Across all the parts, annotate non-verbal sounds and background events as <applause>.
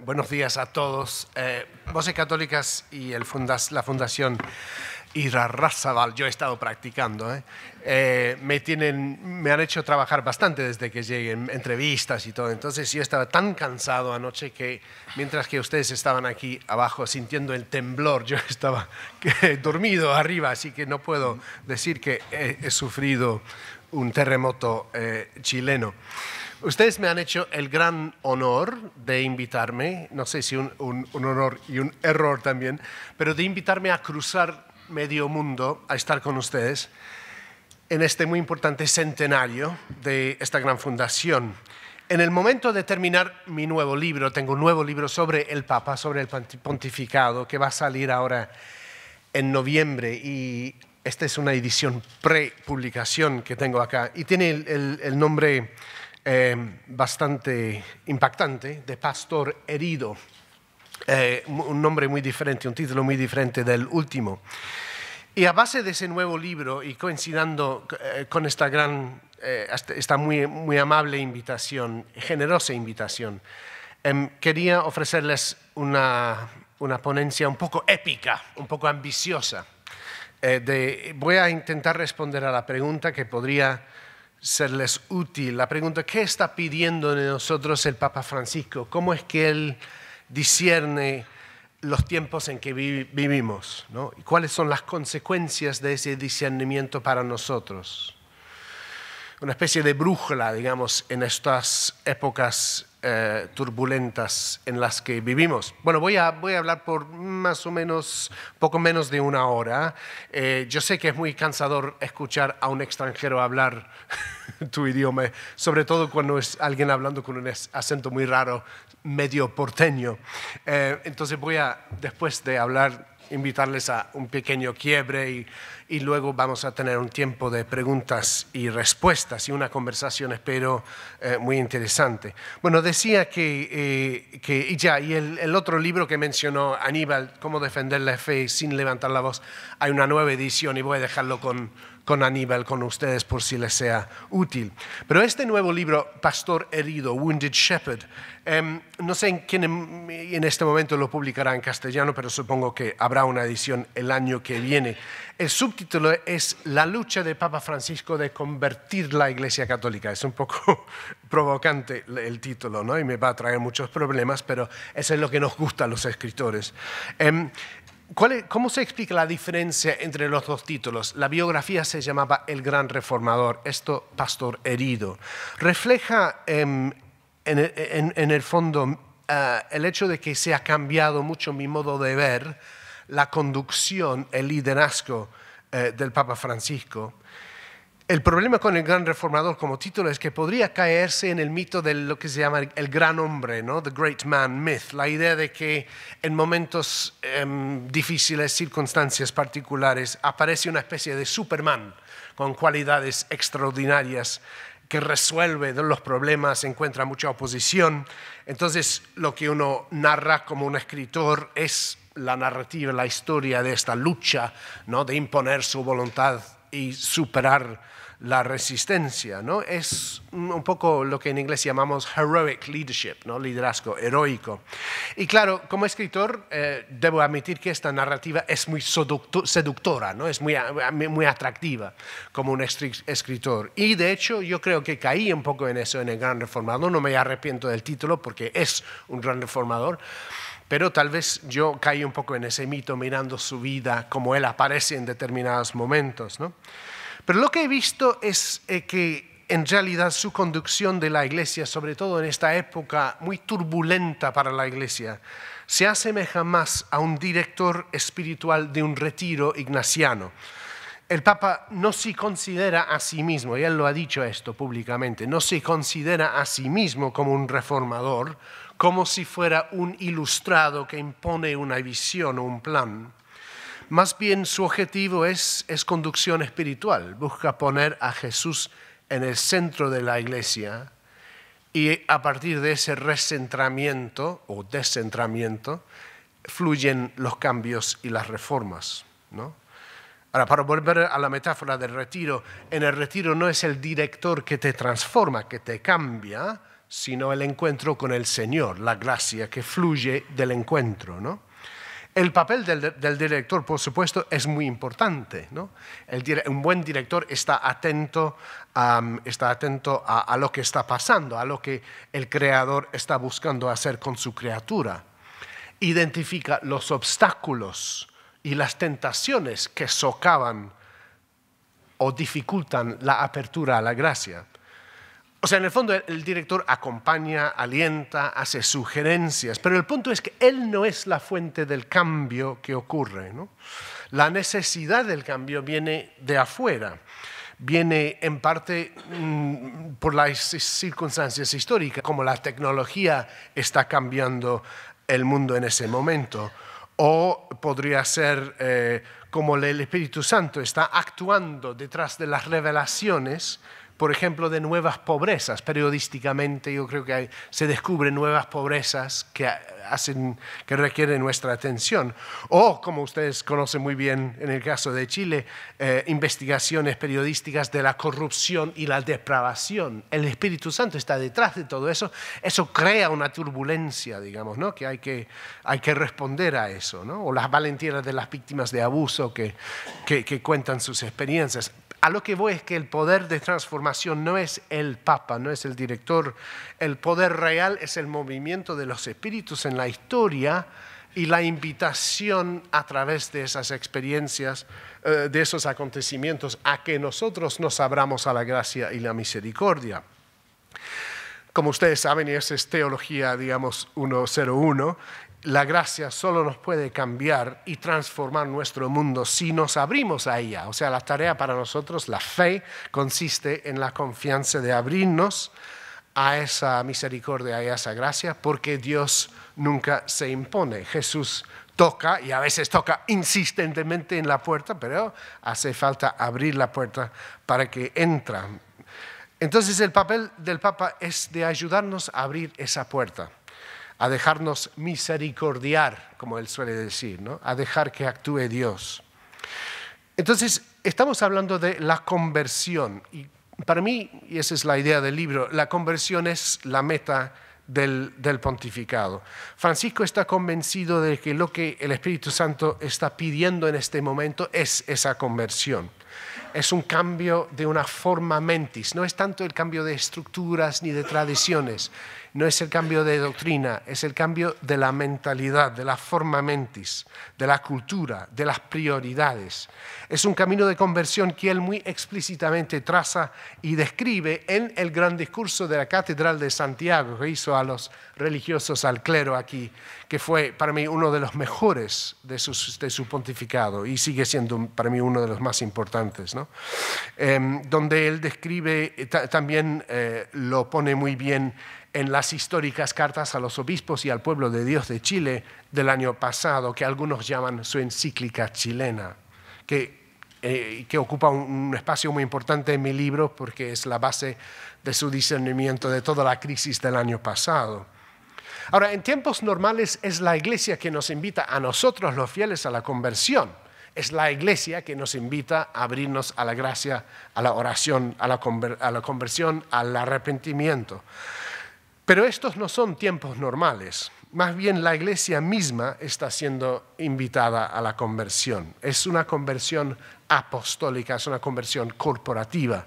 buenos días a todos. Eh, Voces Católicas y el la Fundación Irarrazabal, yo he estado practicando, ¿eh? Eh, me, tienen, me han hecho trabajar bastante desde que llegué, entrevistas y todo. Entonces yo estaba tan cansado anoche que mientras que ustedes estaban aquí abajo sintiendo el temblor, yo <laughs> estaba dormido arriba, así que no puedo decir que he, he sufrido un terremoto eh, chileno. Ustedes me han hecho el gran honor de invitarme, no sé si un, honor y un error también, pero de invitarme a cruzar medio mundo a estar con ustedes en este muy importante centenario de esta gran fundación. En el momento de terminar mi nuevo libro, tengo un nuevo libro sobre el Papa, sobre el pontificado, que va a salir ahora en noviembre y esta es una edición pre que tengo acá y tiene el nombre Em, bastante impactante de Pastor Herido, eh, un nombre muy diferente, un título muy diferente del último. Y a base de ese nuevo libro y coincidiendo eh, con esta gran, eh, esta muy, muy amable invitación, generosa invitación, em, quería ofrecerles una, ponencia un poco épica, un poco ambiciosa. de, voy a intentar responder a la pregunta que podría serles útil. La pregunta, ¿qué está pidiendo de nosotros el Papa Francisco? ¿Cómo es que él discierne los tiempos en que vivimos? ¿Y cuáles son las consecuencias de ese discernimiento para nosotros? Una especie de brújula, digamos, en estas épocas eh, turbulentas en las que vivimos. Bueno, voy a, voy a hablar por más o menos, poco menos de una hora. Eh, yo sé que es muy cansador escuchar a un extranjero hablar <laughs> tu idioma, sobre todo cuando es alguien hablando con un acento muy raro, medio porteño. Eh, entonces voy a, después de hablar invitarles a un pequeño quiebre y, y, luego vamos a tener un tiempo de preguntas y respuestas y una conversación, espero, eh, muy interesante. Bueno, decía que, eh, que y ya, y el, el, otro libro que mencionó Aníbal, Cómo defender la fe sin levantar la voz, hay una nueva edición y voy a dejarlo con, con Aníbal, con ustedes, por si les sea útil. Pero este nuevo libro, Pastor Herido, Wounded Shepherd, em, no sé quién en este momento lo publicará en castellano, pero supongo que habrá una edición el año que viene. El subtítulo es La lucha de Papa Francisco de convertir la Iglesia Católica. Es un poco <laughs> provocante el título, ¿no? Y me va a traer muchos problemas, pero eso es lo que nos gusta a los escritores. Em, ¿Cómo se explica la diferencia entre los dos títulos? La biografía se llamaba El Gran Reformador, esto Pastor Herido. Refleja em, en, el fondo eh, el hecho de que se ha cambiado mucho mi modo de ver la conducción, el liderazgo eh, del Papa Francisco el problema con el gran reformador como título es que podría caerse en el mito de lo que se llama el gran hombre, ¿no? The Great Man Myth, la idea de que en momentos em, difíciles, circunstancias particulares, aparece una especie de Superman con cualidades extraordinarias que resuelve los problemas, encuentra mucha oposición. Entonces, lo que uno narra como un escritor es la narrativa, la historia de esta lucha, ¿no? de imponer su voluntad y superar la resistencia, ¿no? Es un poco lo que en inglés llamamos heroic leadership, ¿no? Liderazgo heroico. Y claro, como escritor, eh, debo admitir que esta narrativa es muy seductora, ¿no? Es muy, muy atractiva como un escritor. Y de hecho, yo creo que caí un poco en eso en El Gran Reformador. No me arrepiento del título porque es un gran reformador. Pero tal vez yo caí un poco en ese mito mirando su vida, como él aparece en determinados momentos, ¿no? Pero lo que he visto es eh, que en realidad su conducción de la iglesia, sobre todo en esta época muy turbulenta para la iglesia, se asemeja más a un director espiritual de un retiro ignaciano. El Papa no se considera a sí mismo, y él lo ha dicho esto públicamente, no se considera a sí mismo como un reformador, como si fuera un ilustrado que impone una visión o un plan, más bien su objetivo es, conducción espiritual. Busca poner a Jesús en el centro de la iglesia y a partir de ese recentramiento o descentramiento fluyen los cambios y las reformas. ¿no? Ahora, para volver a la metáfora del retiro, en el retiro no es el director que te transforma, que te cambia, sino el encuentro con el Señor, la gracia que fluye del encuentro. ¿no? El papel del, director, por supuesto, es muy importante. un buen director está atento, está atento a, lo que está pasando, a lo que el creador está buscando hacer con su criatura. Identifica los obstáculos y las tentaciones que socavan o dificultan la apertura a la gracia. O sea, en el fondo el director acompaña, alienta, hace sugerencias, pero el punto es que él no es la fuente del cambio que ocurre. La necesidad del cambio viene de afuera, viene en parte mm, por las circunstancias históricas, como la tecnología está cambiando el mundo en ese momento, o podría ser eh, como el Espíritu Santo está actuando detrás de las revelaciones por ejemplo, de nuevas pobrezas. Periodísticamente yo creo que se descubren nuevas pobrezas que, hacen, que requieren nuestra atención. O, como ustedes conocen muy bien en el caso de Chile, eh, investigaciones periodísticas de la corrupción y la depravación. El Espíritu Santo está detrás de todo eso. Eso crea una turbulencia, digamos, ¿no? que, hay que hay que responder a eso. O las valentías de las víctimas de abuso que, que cuentan sus experiencias a lo que voy es que el poder de transformación no es el Papa, no es el director. El poder real es el movimiento de los espíritus en la historia y la invitación a través de esas experiencias, eh, de esos acontecimientos, a que nosotros nos abramos a la gracia y la misericordia. Como ustedes saben, y esa es teología, digamos, 101, la gracia solo nos puede cambiar y transformar nuestro mundo si nos abrimos a ella. O sea, la tarea para nosotros, la fe, consiste en la confianza de abrirnos a esa misericordia y a esa gracia, porque Dios nunca se impone. Jesús toca, y a veces toca insistentemente en la puerta, pero hace falta abrir la puerta para que entra. Entonces el papel del Papa es de ayudarnos a abrir esa puerta a dejarnos misericordiar, como él suele decir, ¿no? a dejar que actúe Dios. Entonces, estamos hablando de la conversión. Y para mí, y esa es la idea del libro, la conversión es la meta del, pontificado. Francisco está convencido de que lo que el Espíritu Santo está pidiendo en este momento es esa conversión. Es un cambio de una forma mentis, no es tanto el cambio de estructuras ni de tradiciones, no es el cambio de doctrina, es el cambio de la mentalidad, de la forma mentis, de la cultura, de las prioridades. Es un camino de conversión que él muy explícitamente traza y describe en el gran discurso de la Catedral de Santiago que hizo a los religiosos, al clero aquí, que fue para mí uno de los mejores de, su pontificado y sigue siendo para mí uno de los más importantes, em, donde él describe, eh, también eh, lo pone muy bien, en las históricas cartas a los obispos y al pueblo de Dios de Chile del año pasado, que algunos llaman su encíclica chilena, eh, que, ocupa un, un espacio muy importante en mi libro porque es la base de su discernimiento de toda la crisis del año pasado. Ahora, en tiempos normales es la iglesia que nos invita a nosotros los fieles a la conversión. Es la iglesia que nos invita a abrirnos a la gracia, a la oración, a la, conversión, al arrepentimiento. Pero estos no son tiempos normales. Más bien la iglesia misma está siendo invitada a la conversión. Es una conversión apostólica, es una conversión corporativa.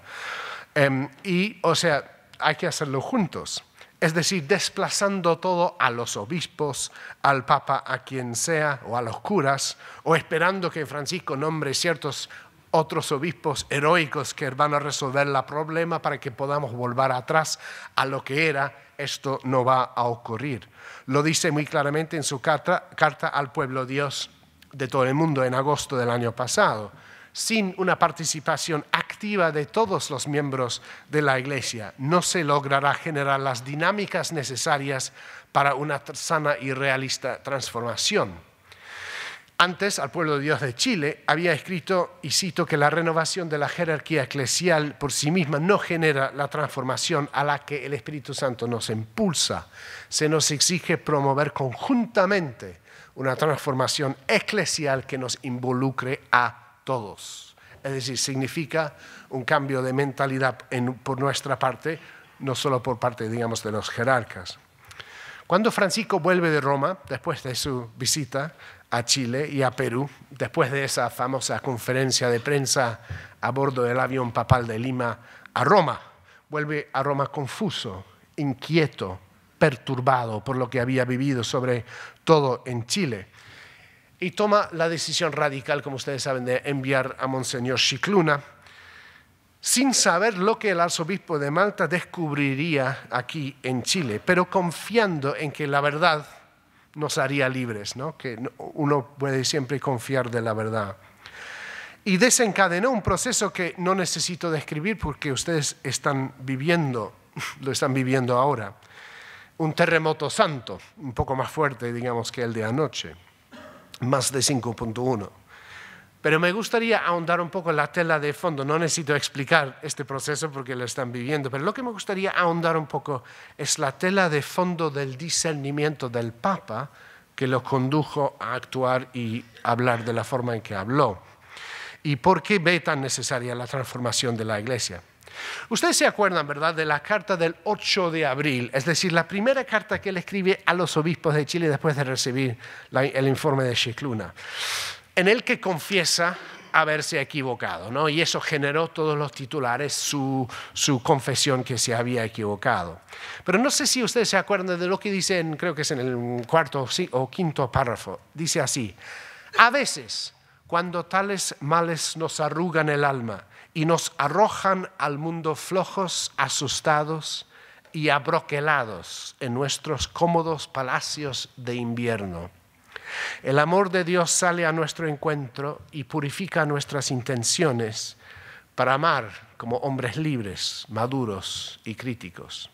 Em, y, o sea, hay que hacerlo juntos. Es decir, desplazando todo a los obispos, al papa, a quien sea, o a los curas, o esperando que Francisco nombre ciertos otros obispos heroicos que van a resolver el problema para que podamos volver atrás a lo que era esto no va a ocurrir. Lo dice muy claramente en su carta, al pueblo Dios de todo el mundo en agosto del año pasado. Sin una participación activa de todos los miembros de la Iglesia, no se logrará generar las dinámicas necesarias para una sana y realista transformación antes, al pueblo de Dios de Chile, había escrito, y cito, que la renovación de la jerarquía eclesial por sí misma no genera la transformación a la que el Espíritu Santo nos impulsa. Se nos exige promover conjuntamente una transformación eclesial que nos involucre a todos. Es decir, significa un cambio de mentalidad por nuestra parte, no solo por parte, digamos, de los jerarcas. Cuando Francisco vuelve de Roma, después de su visita, a Chile y a Perú después de esa famosa conferencia de prensa a bordo del avión papal de Lima a Roma. Vuelve a Roma confuso, inquieto, perturbado por lo que había vivido, sobre todo en Chile. Y toma la decisión radical, como ustedes saben, de enviar a Monseñor Chicluna, sin saber lo que el arzobispo de Malta descubriría aquí en Chile, pero confiando en que la verdad nos haría libres, ¿no? que uno puede siempre confiar de la verdad. Y desencadenó un proceso que no necesito describir porque ustedes están viviendo, <laughs> lo están viviendo ahora, un terremoto santo, un poco más fuerte, digamos, que el de anoche, más de 5.1. Pero me gustaría ahondar un poco en la tela de fondo. No necesito explicar este proceso porque lo están viviendo, pero lo que me gustaría ahondar un poco es la tela de fondo del discernimiento del Papa que lo condujo a actuar y hablar de la forma en que habló. ¿Y por qué ve tan necesaria la transformación de la Iglesia? Ustedes se acuerdan, ¿verdad?, de la carta del 8 de abril, es decir, la primera carta que él escribe a los obispos de Chile después de recibir el informe de Chicluna en el que confiesa haberse equivocado, ¿no? Y eso generó todos los titulares su, confesión que se había equivocado. Pero no sé si ustedes se acuerdan de lo que dice, creo que es en el cuarto o quinto párrafo, dice así, a veces cuando tales males nos arrugan el alma y nos arrojan al mundo flojos, asustados y abroquelados en nuestros cómodos palacios de invierno el amor de Dios sale a nuestro encuentro y purifica nuestras intenciones para amar como hombres libres, maduros y críticos.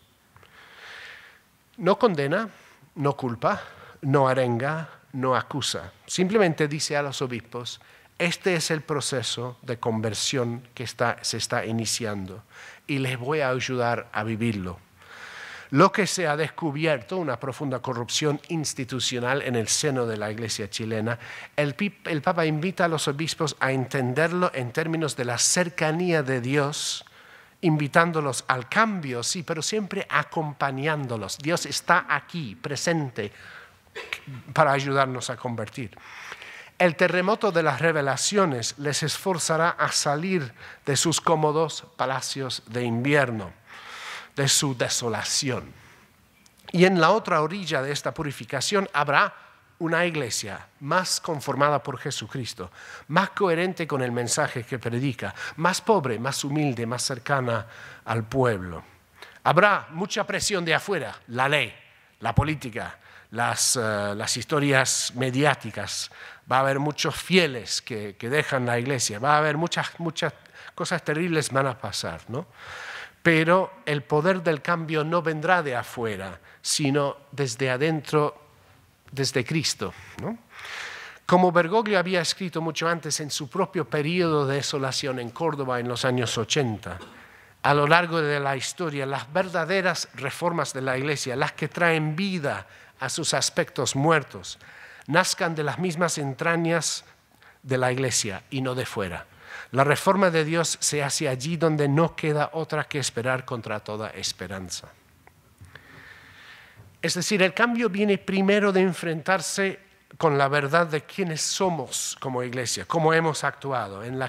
No condena, no culpa, no arenga, no acusa. Simplemente dice a los obispos, este es el proceso de conversión que se está iniciando y les voy a ayudar a vivirlo lo que se ha descubierto, una profunda corrupción institucional en el seno de la Iglesia chilena, el, Papa invita a los obispos a entenderlo en términos de la cercanía de Dios, invitándolos al cambio, sí, pero siempre acompañándolos. Dios está aquí, presente, para ayudarnos a convertir. El terremoto de las revelaciones les esforzará a salir de sus cómodos palacios de invierno de su desolación. Y en la otra orilla de esta purificación habrá una iglesia más conformada por Jesucristo, más coherente con el mensaje que predica, más pobre, más humilde, más cercana al pueblo. Habrá mucha presión de afuera, la ley, la política, las, eh, historias mediáticas, va a haber muchos fieles que, que dejan la iglesia, va a haber muchas, muchas cosas terribles van a pasar, ¿no? Pero el poder del cambio no vendrá de afuera, sino desde adentro, desde Cristo. Como Bergoglio había escrito mucho antes en su propio periodo de desolación en Córdoba en los años 80, a lo largo de la historia, las verdaderas reformas de la Iglesia, las que traen vida a sus aspectos muertos, nazcan de las mismas entrañas de la Iglesia y no de fuera. La reforma de Dios se hace allí donde no queda otra que esperar contra toda esperanza. Es decir, el cambio viene primero de enfrentarse con la verdad de quiénes somos como iglesia, cómo hemos actuado. En,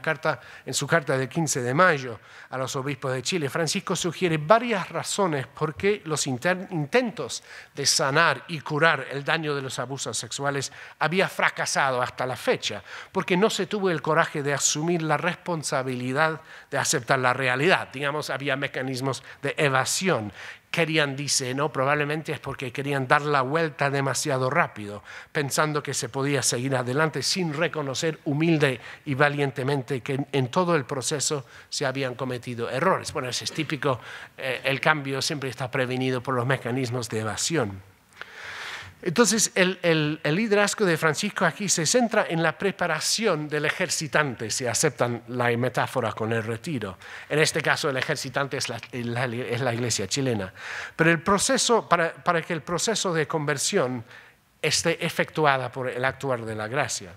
su carta de 15 de mayo a los obispos de Chile, Francisco sugiere varias razones por qué los intentos de sanar y curar el daño de los abusos sexuales había fracasado hasta la fecha, porque no se tuvo el coraje de asumir la responsabilidad de aceptar la realidad. Digamos, había mecanismos de evasión querían, dice, no, probablemente es porque querían dar la vuelta demasiado rápido, pensando que se podía seguir adelante sin reconocer humilde y valientemente que en todo el proceso se habían cometido errores. Bueno, eso es típico, eh, el cambio siempre está prevenido por los mecanismos de evasión. Entonces, el, liderazgo de Francisco aquí se centra en la preparación del ejercitante, si aceptan la metáfora con el retiro. En este caso, el ejercitante es la, iglesia chilena. Pero el proceso, para, que el proceso de conversión esté efectuada por el actuar de la gracia.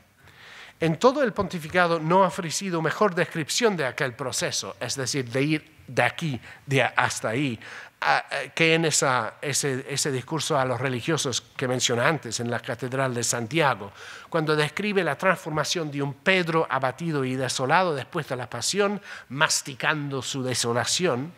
En todo el pontificado no ha ofrecido mejor descripción de aquel proceso, es decir, de ir de aquí hasta ahí, que en ese, ese, discurso a los religiosos que mencioné antes en la Catedral de Santiago, cuando describe la transformación de un Pedro abatido y desolado después de la pasión, masticando su desolación,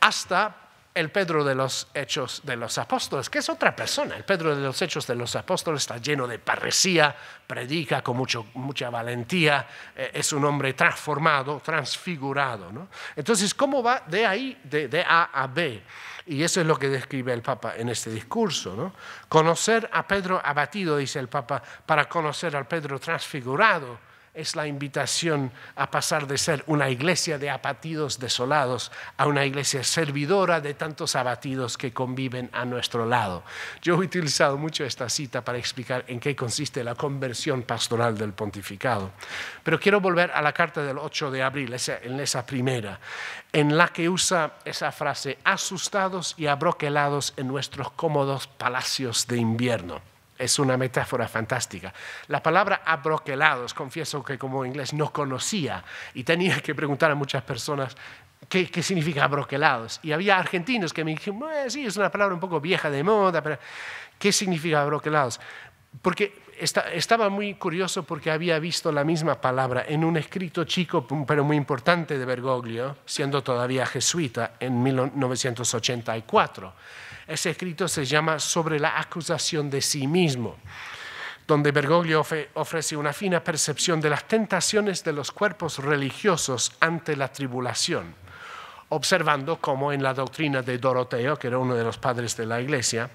hasta el Pedro de los Hechos de los Apóstoles, que es otra persona. El Pedro de los Hechos de los Apóstoles está lleno de parresía, predica con mucho, mucha valentía, eh, es un hombre transformado, transfigurado. ¿no? Entonces, ¿cómo va de ahí, de, A a B? Y eso es lo que describe el Papa en este discurso. Conocer a Pedro abatido, dice el Papa, para conocer al Pedro transfigurado es la invitación a pasar de ser una iglesia de abatidos desolados a una iglesia servidora de tantos abatidos que conviven a nuestro lado. Yo he utilizado mucho esta cita para explicar en qué consiste la conversión pastoral del pontificado. Pero quiero volver a la carta del 8 de abril, en esa primera, en la que usa esa frase, asustados y abroquelados en nuestros cómodos palacios de invierno es una metáfora fantástica. La palabra abroquelados, confieso que como inglés no conocía y tenía que preguntar a muchas personas ¿Qué, significa abroquelados? Y había argentinos que me dijeron, sí, es una palabra un poco vieja de moda, pero ¿qué significa abroquelados? Porque estaba muy curioso porque había visto la misma palabra en un escrito chico, pero muy importante de Bergoglio, siendo todavía jesuita, en 1984. Ese escrito se llama Sobre la acusación de sí mismo, donde Bergoglio ofrece una fina percepción de las tentaciones de los cuerpos religiosos ante la tribulación, observando cómo en la doctrina de Doroteo, que era uno de los padres de la iglesia,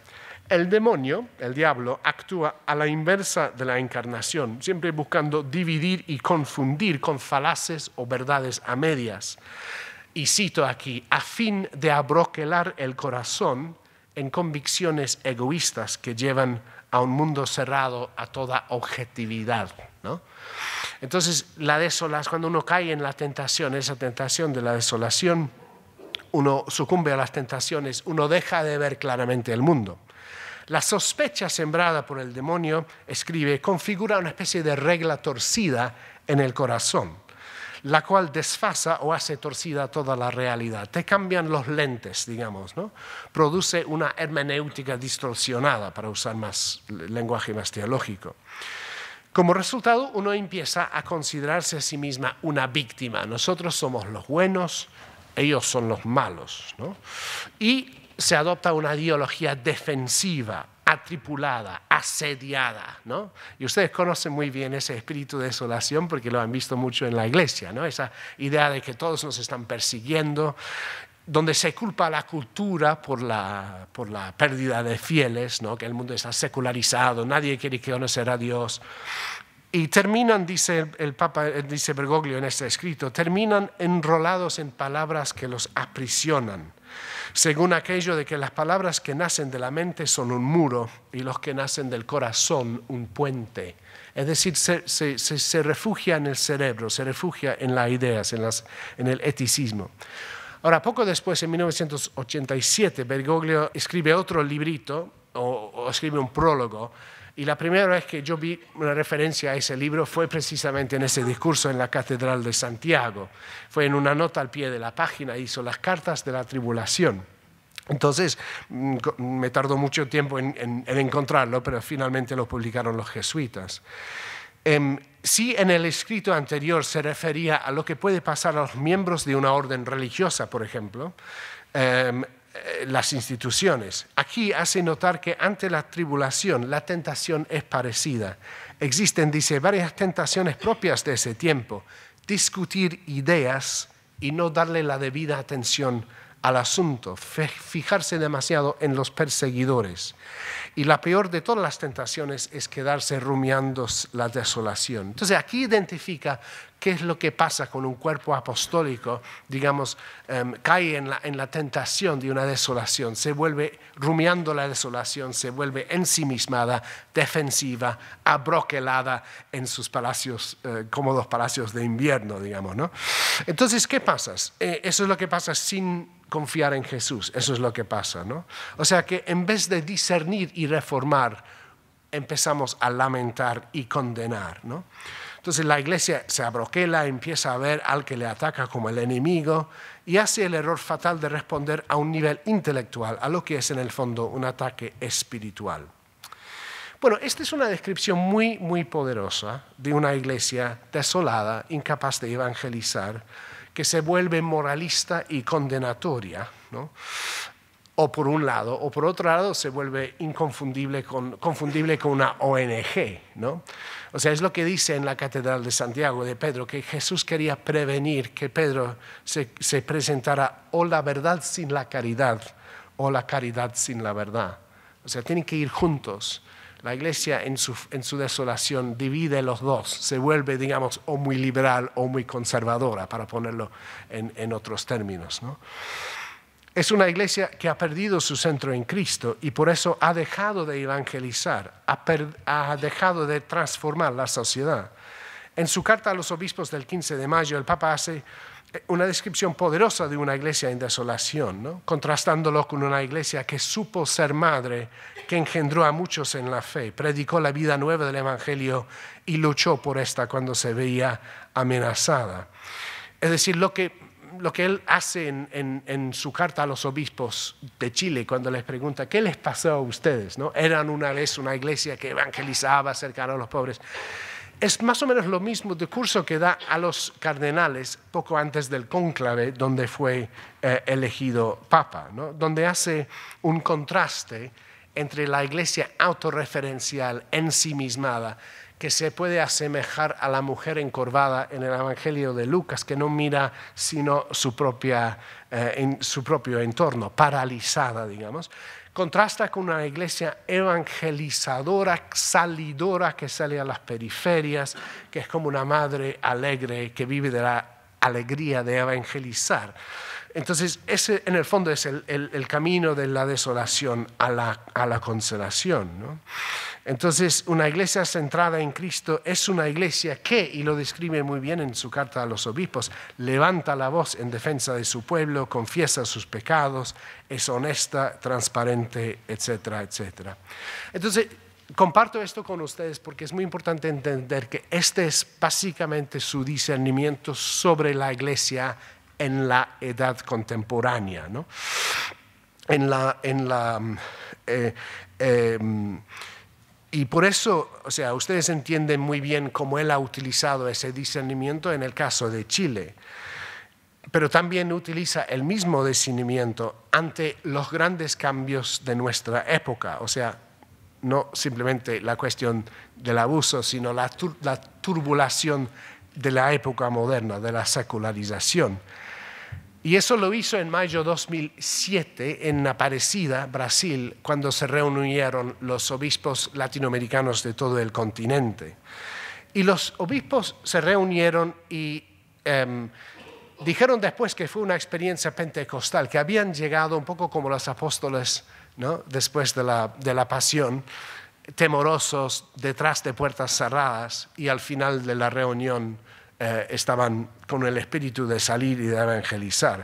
el demonio, el diablo, actúa a la inversa de la encarnación, siempre buscando dividir y confundir con falaces o verdades a medias. Y cito aquí, a fin de abroquelar el corazón en convicciones egoístas que llevan a un mundo cerrado a toda objetividad. Entonces, la cuando uno cae en la tentación, esa tentación de la desolación, uno sucumbe a las tentaciones, uno deja de ver claramente el mundo. La sospecha sembrada por el demonio, escribe, configura una especie de regla torcida en el corazón la cual desfasa o hace torcida toda la realidad. Te cambian los lentes, digamos, ¿no? Produce una hermenéutica distorsionada, para usar más lenguaje más teológico. Como resultado, uno empieza a considerarse a sí misma una víctima. Nosotros somos los buenos, ellos son los malos. ¿no? Y se adopta una ideología defensiva atripulada, asediada, ¿no? Y ustedes conocen muy bien ese espíritu de desolación porque lo han visto mucho en la iglesia, ¿no? Esa idea de que todos nos están persiguiendo, donde se culpa a la cultura por la, por la pérdida de fieles, ¿no? Que el mundo está secularizado, nadie quiere que conocer a Dios. Y terminan, dice el Papa, eh, dice Bergoglio en este escrito, terminan enrolados en palabras que los aprisionan según aquello de que las palabras que nacen de la mente son un muro y los que nacen del corazón un puente. Es decir, se, refugia en el cerebro, se refugia en las ideas, en, el eticismo. Ahora, poco después, en 1987, Bergoglio escribe otro librito o escribe un prólogo y la primera vez que yo vi una referencia a ese libro fue precisamente en ese discurso en la Catedral de Santiago. Fue en una nota al pie de la página, hizo las cartas de la tribulación. Entonces, mm, me tardó mucho tiempo en, encontrarlo, pero finalmente lo publicaron los jesuitas. Em, si en el escrito anterior se refería a lo que puede pasar a los miembros de una orden religiosa, por ejemplo, em, eh, las instituciones. Aquí hace notar que ante la tribulación la tentación es parecida. Existen, dice, varias tentaciones propias de ese tiempo. Discutir ideas y no darle la debida atención al asunto, fijarse demasiado en los perseguidores. Y la peor de todas las tentaciones es quedarse rumiando la desolación. Entonces aquí identifica qué es lo que pasa con un cuerpo apostólico, digamos, em, cae en la, tentación de una desolación, se vuelve rumiando la desolación, se vuelve ensimismada, defensiva, abroquelada en sus palacios, eh, cómodos palacios de invierno, digamos, ¿no? Entonces, ¿qué pasa? Eh, eso es lo que pasa sin confiar en Jesús, eso es lo que pasa, ¿no? O sea que en vez de discernir y reformar, empezamos a lamentar y condenar, ¿no? Entonces la iglesia se abroquela, empieza a ver al que le ataca como el enemigo y hace el error fatal de responder a un nivel intelectual, a lo que es en el fondo un ataque espiritual. Bueno, esta es una descripción muy, muy poderosa de una iglesia desolada, incapaz de evangelizar, que se vuelve moralista y condenatoria, ¿no? o por un lado, o por otro lado se vuelve inconfundible con, confundible con una ONG. ¿no? O sea, es lo que dice en la Catedral de Santiago de Pedro, que Jesús quería prevenir que Pedro se, presentara o la verdad sin la caridad o la caridad sin la verdad. O sea, tienen que ir juntos. La iglesia en su, desolación divide los dos, se vuelve, digamos, o muy liberal o muy conservadora, para ponerlo en, otros términos. Es una iglesia que ha perdido su centro en Cristo y por eso ha dejado de evangelizar, ha, dejado de transformar la sociedad. En su carta a los obispos del 15 de mayo, el Papa hace eh, una descripción poderosa de una iglesia en desolación, contrastándolo con una iglesia que supo ser madre, que engendró a muchos en la fe, predicó la vida nueva del Evangelio y luchó por esta cuando se veía amenazada. Es decir, lo que lo que él hace en, en, su carta a los obispos de Chile cuando les pregunta, ¿qué les pasó a ustedes? ¿No? Eran una vez una iglesia que evangelizaba, acerca a los pobres. Es más o menos lo mismo discurso que da a los cardenales poco antes del cónclave donde fue eh, elegido papa, ¿no? donde hace un contraste entre la iglesia autorreferencial, ensimismada, que se puede asemejar a la mujer encorvada en el Evangelio de Lucas, que no mira sino su, eh, su propio entorno, paralizada, digamos, contrasta con una iglesia evangelizadora, salidora, que sale a las periferias, que es como una madre alegre que vive de la alegría de evangelizar. Entonces, ese en el fondo es el, camino de la desolación a la, consolación. Entonces, una iglesia centrada en Cristo es una iglesia que, y lo describe muy bien en su carta a los obispos, levanta la voz en defensa de su pueblo, confiesa sus pecados, es honesta, transparente, etcétera, etcétera. Entonces, comparto esto con ustedes porque es muy importante entender que este es básicamente su discernimiento sobre la iglesia en la edad contemporánea. ¿no? En la, en la, mm, eh, eh, mm, y por eso, o sea, ustedes entienden muy bien cómo él ha utilizado ese discernimiento en el caso de Chile, pero también utiliza el mismo discernimiento ante los grandes cambios de nuestra época, o sea, no simplemente la cuestión del abuso, sino la turbulación de la época moderna, de la secularización. Y eso lo hizo en mayo de 2007 en Aparecida, Brasil, cuando se reunieron los obispos latinoamericanos de todo el continente. Y los obispos se reunieron y em, dijeron después que fue una experiencia pentecostal, que habían llegado un poco como los apóstoles después de la, de la pasión, temorosos, detrás de puertas cerradas, y al final de la reunión eh, estaban con el espíritu de salir y de evangelizar.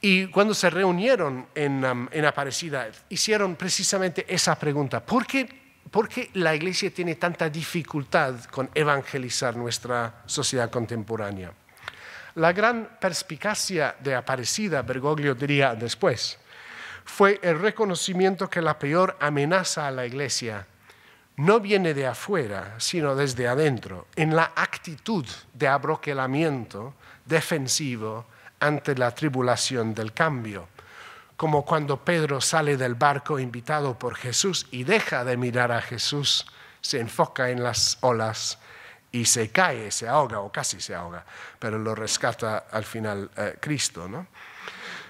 Y cuando se reunieron en, Aparecida, hicieron precisamente esa pregunta, ¿por qué ¿por qué la iglesia tiene tanta dificultad con evangelizar nuestra sociedad contemporánea? La gran perspicacia de Aparecida, Bergoglio diría después, fue el reconocimiento que la peor amenaza a la iglesia no viene de afuera, sino desde adentro, en la actitud de abroquelamiento defensivo ante la tribulación del cambio, como cuando Pedro sale del barco invitado por Jesús y deja de mirar a Jesús, se enfoca en las olas y se cae, se ahoga o casi se ahoga, pero lo rescata al final eh, Cristo, ¿no?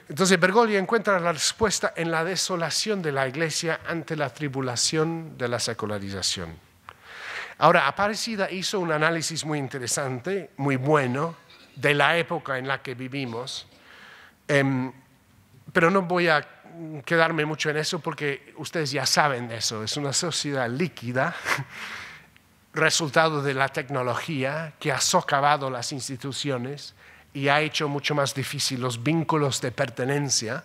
Entonces Bergoglio encuentra la respuesta en la desolación de la iglesia ante la tribulación de la secularización. Ahora, Aparecida hizo un análisis muy interesante, muy bueno, de la época en la que vivimos, em, pero no voy a quedarme mucho en eso porque ustedes ya saben eso, es una sociedad líquida, <laughs> resultado de la tecnología que ha socavado las instituciones y ha hecho mucho más difícil los vínculos de pertenencia.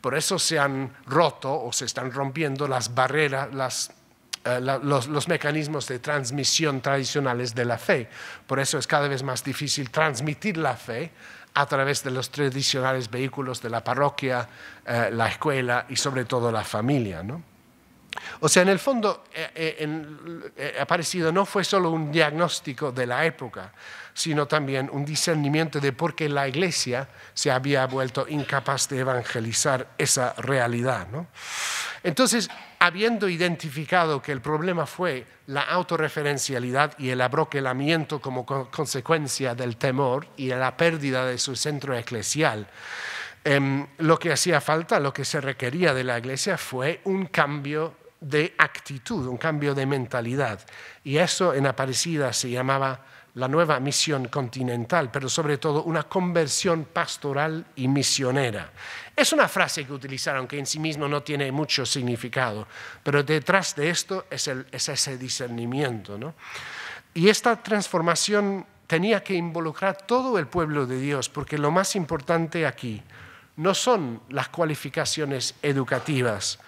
Por eso se han roto o se están rompiendo las barreras, eh, los, mecanismos de transmisión tradicionales de la fe. Por eso es cada vez más difícil transmitir la fe a través de los tradicionales vehículos de la parroquia, eh, la escuela y sobre todo la familia. O sea, en el fondo, ha eh, aparecido no fue solo un diagnóstico de la época, sino también un discernimiento de por qué la iglesia se había vuelto incapaz de evangelizar esa realidad. Entonces, habiendo identificado que el problema fue la autorreferencialidad y el abroquelamiento como consecuencia del temor y de la pérdida de su centro eclesial, em, lo que hacía falta, lo que se requería de la iglesia fue un cambio de actitud, un cambio de mentalidad. Y eso en Aparecida se llamaba la nueva misión continental, pero sobre todo una conversión pastoral y misionera. Es una frase que utilizaron que en sí mismo no tiene mucho significado, pero detrás de esto es, ese discernimiento. Y esta transformación tenía que involucrar todo el pueblo de Dios, porque lo más importante aquí no son las cualificaciones educativas,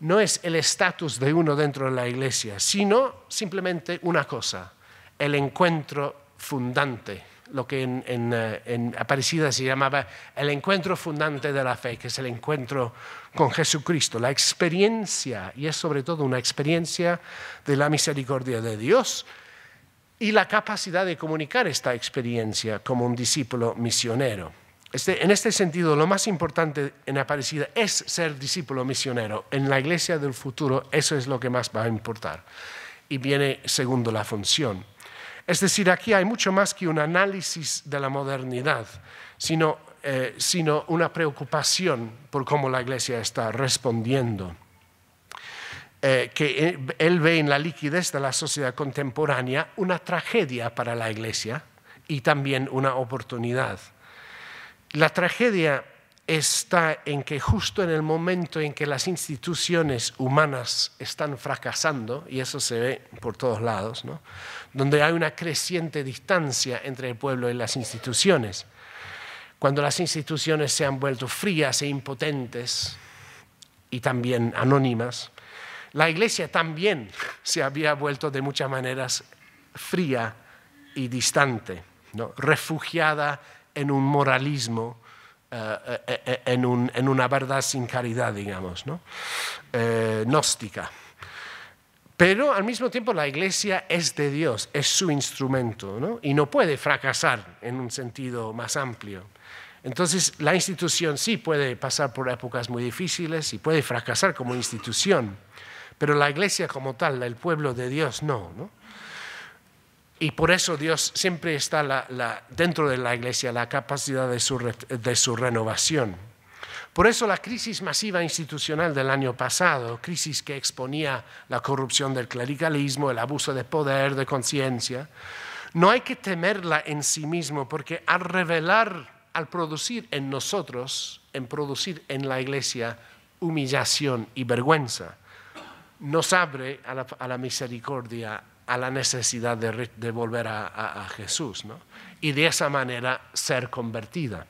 no es el estatus de uno dentro de la iglesia, sino simplemente una cosa, el encuentro fundante, lo que eh, en, Aparecida se llamaba el encuentro fundante de la fe, que es el encuentro con Jesucristo, la experiencia, y es sobre todo una experiencia de la misericordia de Dios y la capacidad de comunicar esta experiencia como un discípulo misionero. Este, en este sentido, lo más importante en Aparecida es ser discípulo misionero. En la iglesia del futuro, eso es lo que más va a importar. Y viene segundo la función. Es decir, aquí hay mucho más que un análisis de la modernidad, sino, eh, una preocupación por cómo la Iglesia está respondiendo. Eh, que e, él ve en la liquidez de la sociedad contemporánea una tragedia para la Iglesia y también una oportunidad. La tragedia está en que justo en el momento en que las instituciones humanas están fracasando, y eso se ve por todos lados, donde hay una creciente distancia entre el pueblo y las instituciones, cuando las instituciones se han vuelto frías e impotentes y también anónimas, la iglesia también se había vuelto de muchas maneras fría y distante, refugiada en un moralismo eh, eh, eh, en, una verdad sin caridad, digamos, gnóstica. Pero al mismo tiempo la iglesia es de Dios, es su instrumento, y no puede fracasar en un sentido más amplio. Entonces la institución sí puede pasar por épocas muy difíciles y puede fracasar como institución, pero la iglesia como tal, el pueblo de Dios, no. ¿no? Y por eso Dios siempre está dentro de la iglesia, la capacidad de su, renovación. Por eso la crisis masiva institucional del año pasado, crisis que exponía la corrupción del clericalismo, el abuso de poder, de conciencia, no hay que temerla en sí mismo porque al revelar, al producir en nosotros, en producir en la iglesia humillación y vergüenza, nos abre a la misericordia, a la necesidad de, volver a, Jesús y de esa manera ser convertida.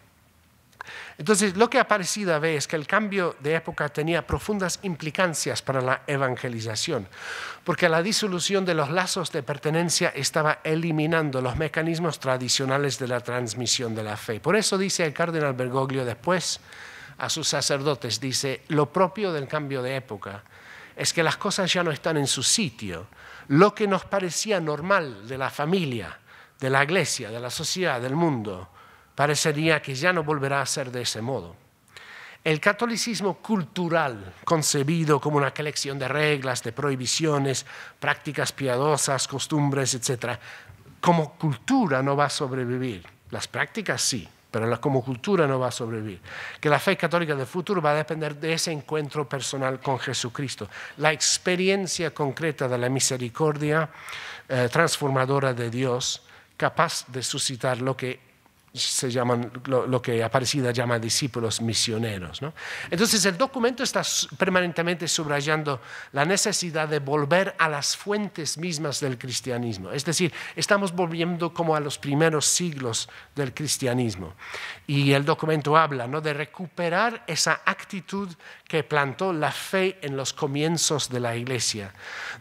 Entonces, lo que Aparecida ve es que el cambio de época tenía profundas implicancias para la evangelización, porque la disolución de los lazos de pertenencia estaba eliminando los mecanismos tradicionales de la transmisión de la fe. Por eso dice el cardenal Bergoglio después a sus sacerdotes, dice, lo propio del cambio de época es que las cosas ya no están en su sitio, lo que nos parecía normal de la familia, de la iglesia, de la sociedad, del mundo, parecería que ya no volverá a ser de ese modo. El catolicismo cultural, concebido como una colección de reglas, de prohibiciones, prácticas piadosas, costumbres, etc., como cultura no va a sobrevivir. Las prácticas sí, pero la, como cultura no va a sobrevivir. Que la fe católica del futuro va a depender de ese encuentro personal con Jesucristo, la experiencia concreta de la misericordia eh, transformadora de Dios capaz de suscitar lo que se llaman, lo, que Aparecida llama discípulos misioneros. ¿no? Entonces el documento está permanentemente subrayando la necesidad de volver a las fuentes mismas del cristianismo. Es decir, estamos volviendo como a los primeros siglos del cristianismo. Y el documento habla ¿no? de recuperar esa actitud que plantó la fe en los comienzos de la iglesia,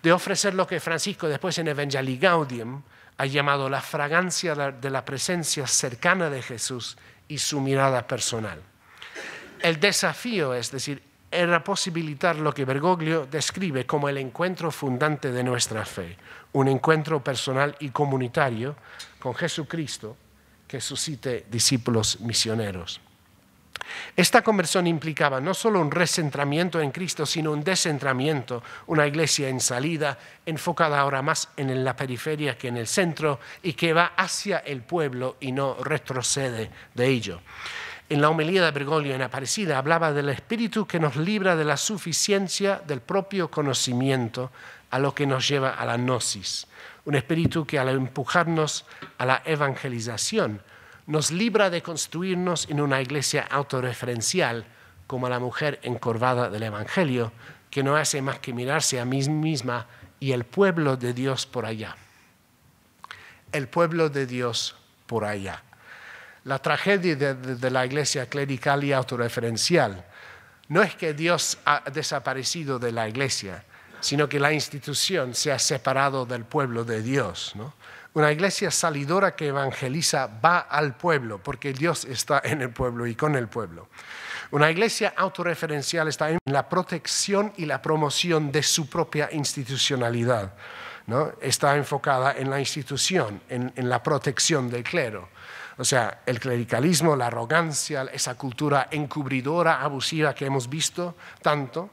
de ofrecer lo que Francisco después en Evangelii Gaudium, ha llamado la fragancia de la presencia cercana de Jesús y su mirada personal. El desafío, es decir, era posibilitar lo que Bergoglio describe como el encuentro fundante de nuestra fe, un encuentro personal y comunitario con Jesucristo que suscite discípulos misioneros. Esta conversión implicaba no solo un recentramiento en Cristo, sino un descentramiento, una iglesia en salida, enfocada ahora más en la periferia que en el centro y que va hacia el pueblo y no retrocede de ello. En la homilía de Bergoglio en Aparecida hablaba del espíritu que nos libra de la suficiencia del propio conocimiento a lo que nos lleva a la gnosis, un espíritu que al empujarnos a la evangelización, nos libra de construirnos en una iglesia autorreferencial como la mujer encorvada del Evangelio, que no hace más que mirarse a mí misma y el pueblo de Dios por allá. El pueblo de Dios por allá. La tragedia de, de la iglesia clerical y autorreferencial no es que Dios ha desaparecido de la iglesia, sino que la institución se ha separado del pueblo de Dios. ¿no? Una iglesia salidora que evangeliza va al pueblo, porque Dios está en el pueblo y con el pueblo. Una iglesia autorreferencial está en la protección y la promoción de su propia institucionalidad. Está enfocada en la institución, en, en la protección del clero. O sea, el clericalismo, la arrogancia, esa cultura encubridora, abusiva que hemos visto tanto,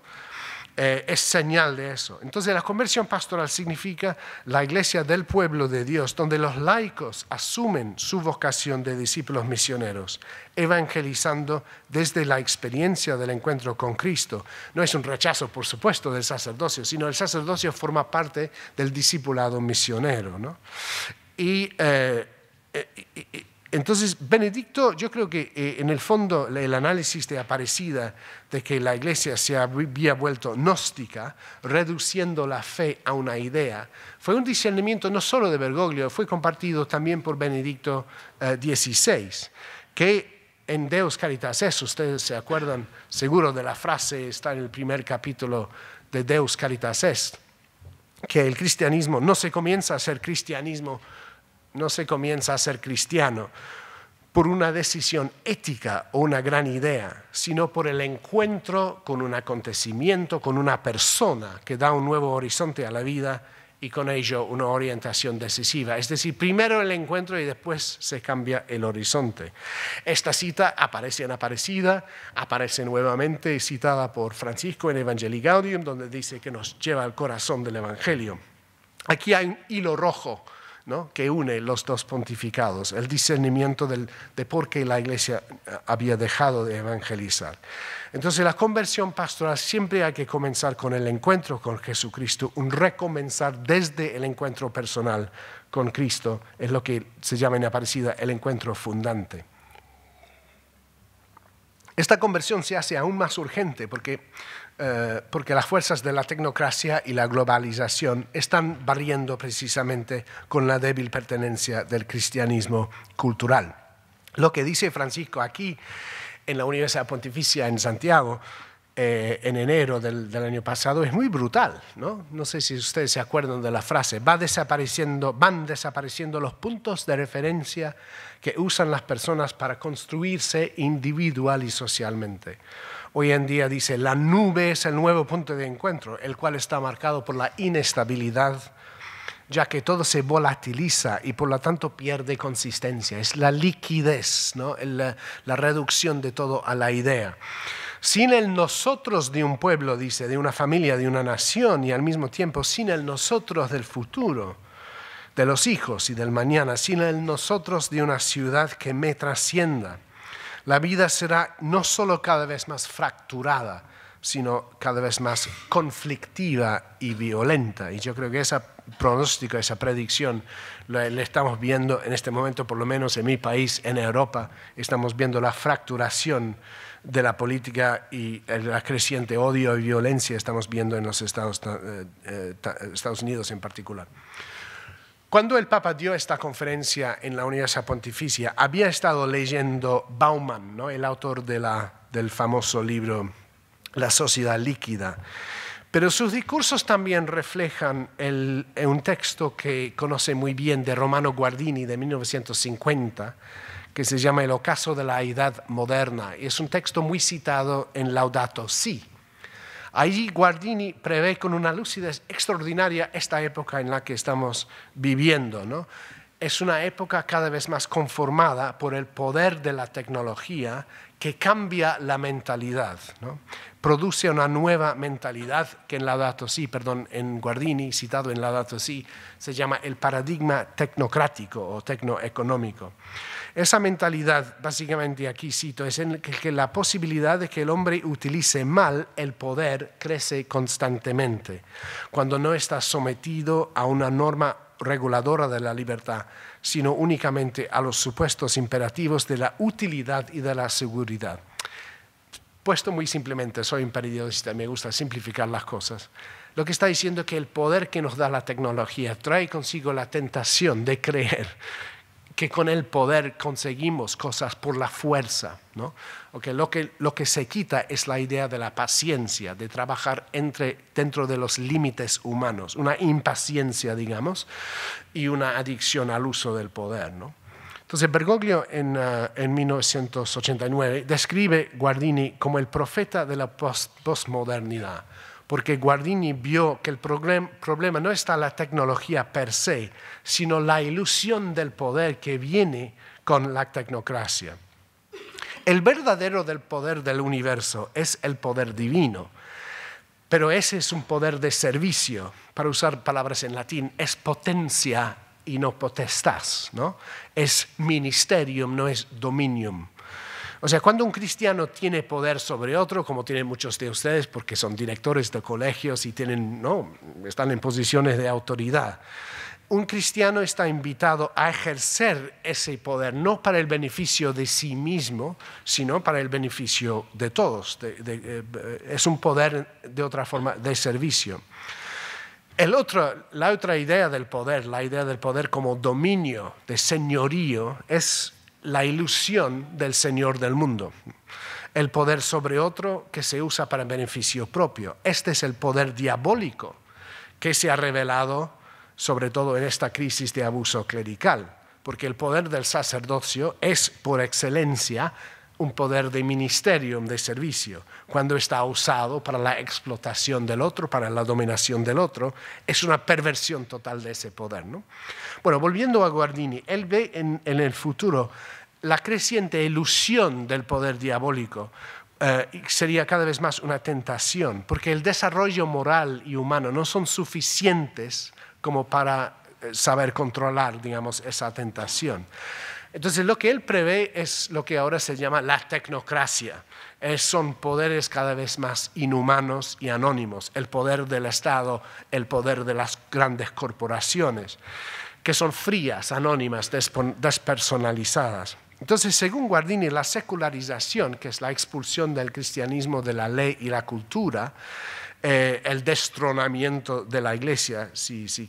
eh, es señal de eso. Entonces la conversión pastoral significa la iglesia del pueblo de Dios, donde los laicos asumen su vocación de discípulos misioneros, evangelizando desde la experiencia del encuentro con Cristo. No es un rechazo, por supuesto, del sacerdocio, sino el sacerdocio forma parte del discipulado misionero. y eh, eh, entonces, Benedicto, yo creo que eh, en el fondo el análisis de Aparecida, de que la iglesia se había vuelto gnóstica, reduciendo la fe a una idea, fue un discernimiento no solo de Bergoglio, fue compartido también por Benedicto XVI, eh, que en Deus Caritas Est, ustedes se acuerdan seguro de la frase, está en el primer capítulo de Deus Caritas Est, que el cristianismo no se comienza a ser cristianismo no se comienza a ser cristiano por una decisión ética o una gran idea, sino por el encuentro con un acontecimiento, con una persona que da un nuevo horizonte a la vida y con ello una orientación decisiva. Es decir, primero el encuentro y después se cambia el horizonte. Esta cita aparece en Aparecida, aparece nuevamente citada por Francisco en Evangelii Gaudium, donde dice que nos lleva al corazón del Evangelio. Aquí hay un hilo rojo que une los dos pontificados, el discernimiento de por qué la iglesia eh, había dejado de evangelizar. Entonces la conversión pastoral siempre hay que comenzar con el encuentro con Jesucristo, un recomenzar desde el encuentro personal con Cristo, es lo que se llama en Aparecida el encuentro fundante. Esta conversión se hace aún más urgente porque eh, porque las fuerzas de la tecnocracia y la globalización están barriendo precisamente con la débil pertenencia del cristianismo cultural. Lo que dice Francisco aquí en la Universidad Pontificia en Santiago eh, en enero del, año pasado es muy brutal. ¿no? no sé si ustedes se acuerdan de la frase, Va desapareciendo, van desapareciendo los puntos de referencia que usan las personas para construirse individual y socialmente hoy en día dice, la nube es el nuevo punto de encuentro, el cual está marcado por la inestabilidad, ya que todo se volatiliza y por lo tanto pierde consistencia. Es la liquidez, la, la reducción de todo a la idea. Sin el nosotros de un pueblo, dice, de una familia, de una nación, y al mismo tiempo sin el nosotros del futuro, de los hijos y del mañana, sin el nosotros de una ciudad que me trascienda la vida será no solo cada vez más fracturada, sino cada vez más conflictiva y violenta. Y yo creo que esa pronóstico, esa predicción, la, estamos viendo en este momento, por lo menos en mi país, en Europa, estamos viendo la fracturación de la política y el creciente odio y violencia estamos viendo en los Estados eh, eh, Unidos en particular. Cuando el Papa dio esta conferencia en la Universidad Pontificia, había estado leyendo Bauman, el autor del famoso libro La sociedad líquida. Pero sus discursos también reflejan un texto que conoce muy bien de Romano Guardini de 1950, que se llama El ocaso de la edad moderna. Y es un texto muy citado en Laudato Si, Allí Guardini prevé con una lucidez extraordinaria esta época en la que estamos viviendo es una época cada vez más conformada por el poder de la tecnología que cambia la mentalidad, produce una nueva mentalidad que en dato sí, perdón, en Guardini, citado en la dato sí se llama el paradigma tecnocrático o tecnoeconómico. Esa mentalidad, básicamente aquí cito, es en que la posibilidad de que el hombre utilice mal el poder crece constantemente, cuando no está sometido a una norma reguladora de la libertad, sino únicamente a los supuestos imperativos de la utilidad y de la seguridad. Puesto muy simplemente, soy un periodista, me gusta simplificar las cosas. Lo que está diciendo es que el poder que nos da la tecnología trae consigo la tentación de creer que con el poder conseguimos cosas por la fuerza, ¿no? lo, que, se quita es la idea de la paciencia, de trabajar dentro de los límites humanos, una impaciencia, digamos, y una adicción al uso del poder. ¿no? Entonces, Bergoglio en, 1989 ah, describe Guardini como el profeta de la posmodernidad, porque Guardini vio que el problema no está la tecnología per se, sino la ilusión del poder que viene con la tecnocracia. El verdadero del poder del universo es el poder divino, pero ese es un poder de servicio, para usar palabras en latín, es potencia y no potestas, ¿no? Es ministerium, no es dominium. O sea, cuando un cristiano tiene poder sobre otro, como tienen muchos de ustedes, porque son directores de colegios y tienen, ¿no? están en posiciones de autoridad, un cristiano está invitado a ejercer ese poder, no para el beneficio de sí mismo, sino para el beneficio de todos. Eh, es un poder, de otra forma, de servicio. El otro, la otra idea del poder, la idea del poder como dominio, de señorío, es la ilusión del Señor del mundo. El poder sobre otro que se usa para beneficio propio. Este es el poder diabólico que se ha revelado sobre todo en esta crisis de abuso clerical, porque el poder del sacerdocio es por excelencia un poder de ministerio, de servicio, cuando está usado para la explotación del otro, para la dominación del otro, es una perversión total de ese poder. ¿no? Bueno, volviendo a Guardini, él ve en, el futuro la creciente ilusión del poder diabólico, eh, sería cada vez más una tentación, porque el desarrollo moral y humano no son suficientes como para eh, saber controlar, digamos, esa tentación. Entonces lo que él prevé es lo que ahora se llama la tecnocracia. son poderes cada vez más inhumanos y anónimos. El poder del Estado, el poder de las grandes corporaciones, que son frías, anónimas, despersonalizadas. Entonces, según Guardini, la secularización, que es la expulsión del cristianismo de la ley y la cultura, eh, el destronamiento de la iglesia, si, si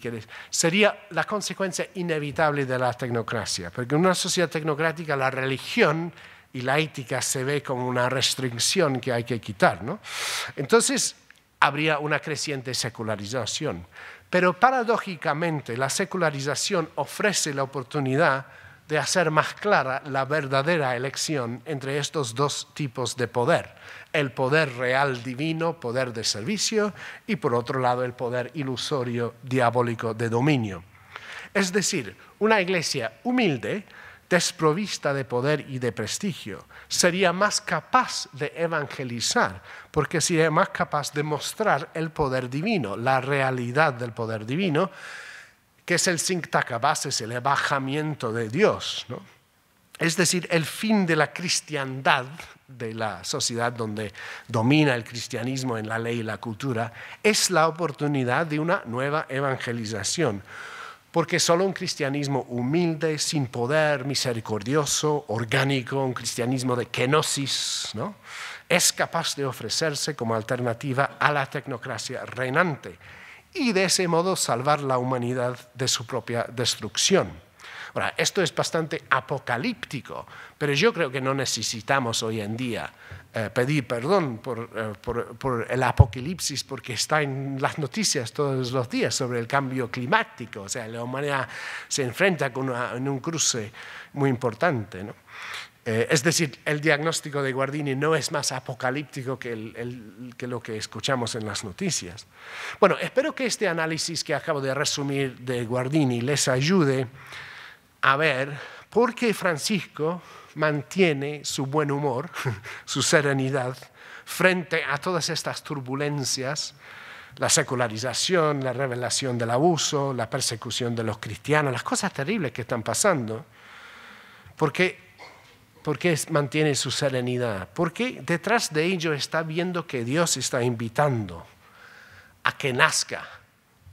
sería la consecuencia inevitable de la tecnocracia, porque en una sociedad tecnocrática la religión y la ética se ve como una restricción que hay que quitar. ¿no? Entonces, habría una creciente secularización. Pero paradójicamente, la secularización ofrece la oportunidad de hacer más clara la verdadera elección entre estos dos tipos de poder. El poder real divino, poder de servicio, y por otro lado el poder ilusorio diabólico de dominio. Es decir, una iglesia humilde, desprovista de poder y de prestigio, sería más capaz de evangelizar, porque sería más capaz de mostrar el poder divino, la realidad del poder divino, que es el cabaz es el abajamiento de Dios. Es decir, el fin de la cristiandad, de la sociedad donde domina el cristianismo en la ley y la cultura, es la oportunidad de una nueva evangelización. Porque solo un cristianismo humilde, sin poder, misericordioso, orgánico, un cristianismo de kenosis, es capaz de ofrecerse como alternativa a la tecnocracia reinante y de ese modo salvar la humanidad de su propia destrucción. Ahora, esto es bastante apocalíptico, pero yo creo que no necesitamos hoy en día eh, pedir perdón eh, por, el apocalipsis porque está en las noticias todos los días sobre el cambio climático. O sea, la humanidad se enfrenta con en un cruce muy importante. ¿no? Eh, es decir, el diagnóstico de Guardini no es más apocalíptico que, que, lo que escuchamos en las noticias. Bueno, espero que este análisis que acabo de resumir de Guardini les ayude a ver por qué Francisco mantiene su buen humor, <laughs> su serenidad, frente a todas estas turbulencias, la secularización, la revelación del abuso, la persecución de los cristianos, las cosas terribles que están pasando, porque qué mantiene su serenidad, porque detrás de ello está viendo que Dios está invitando a que nazca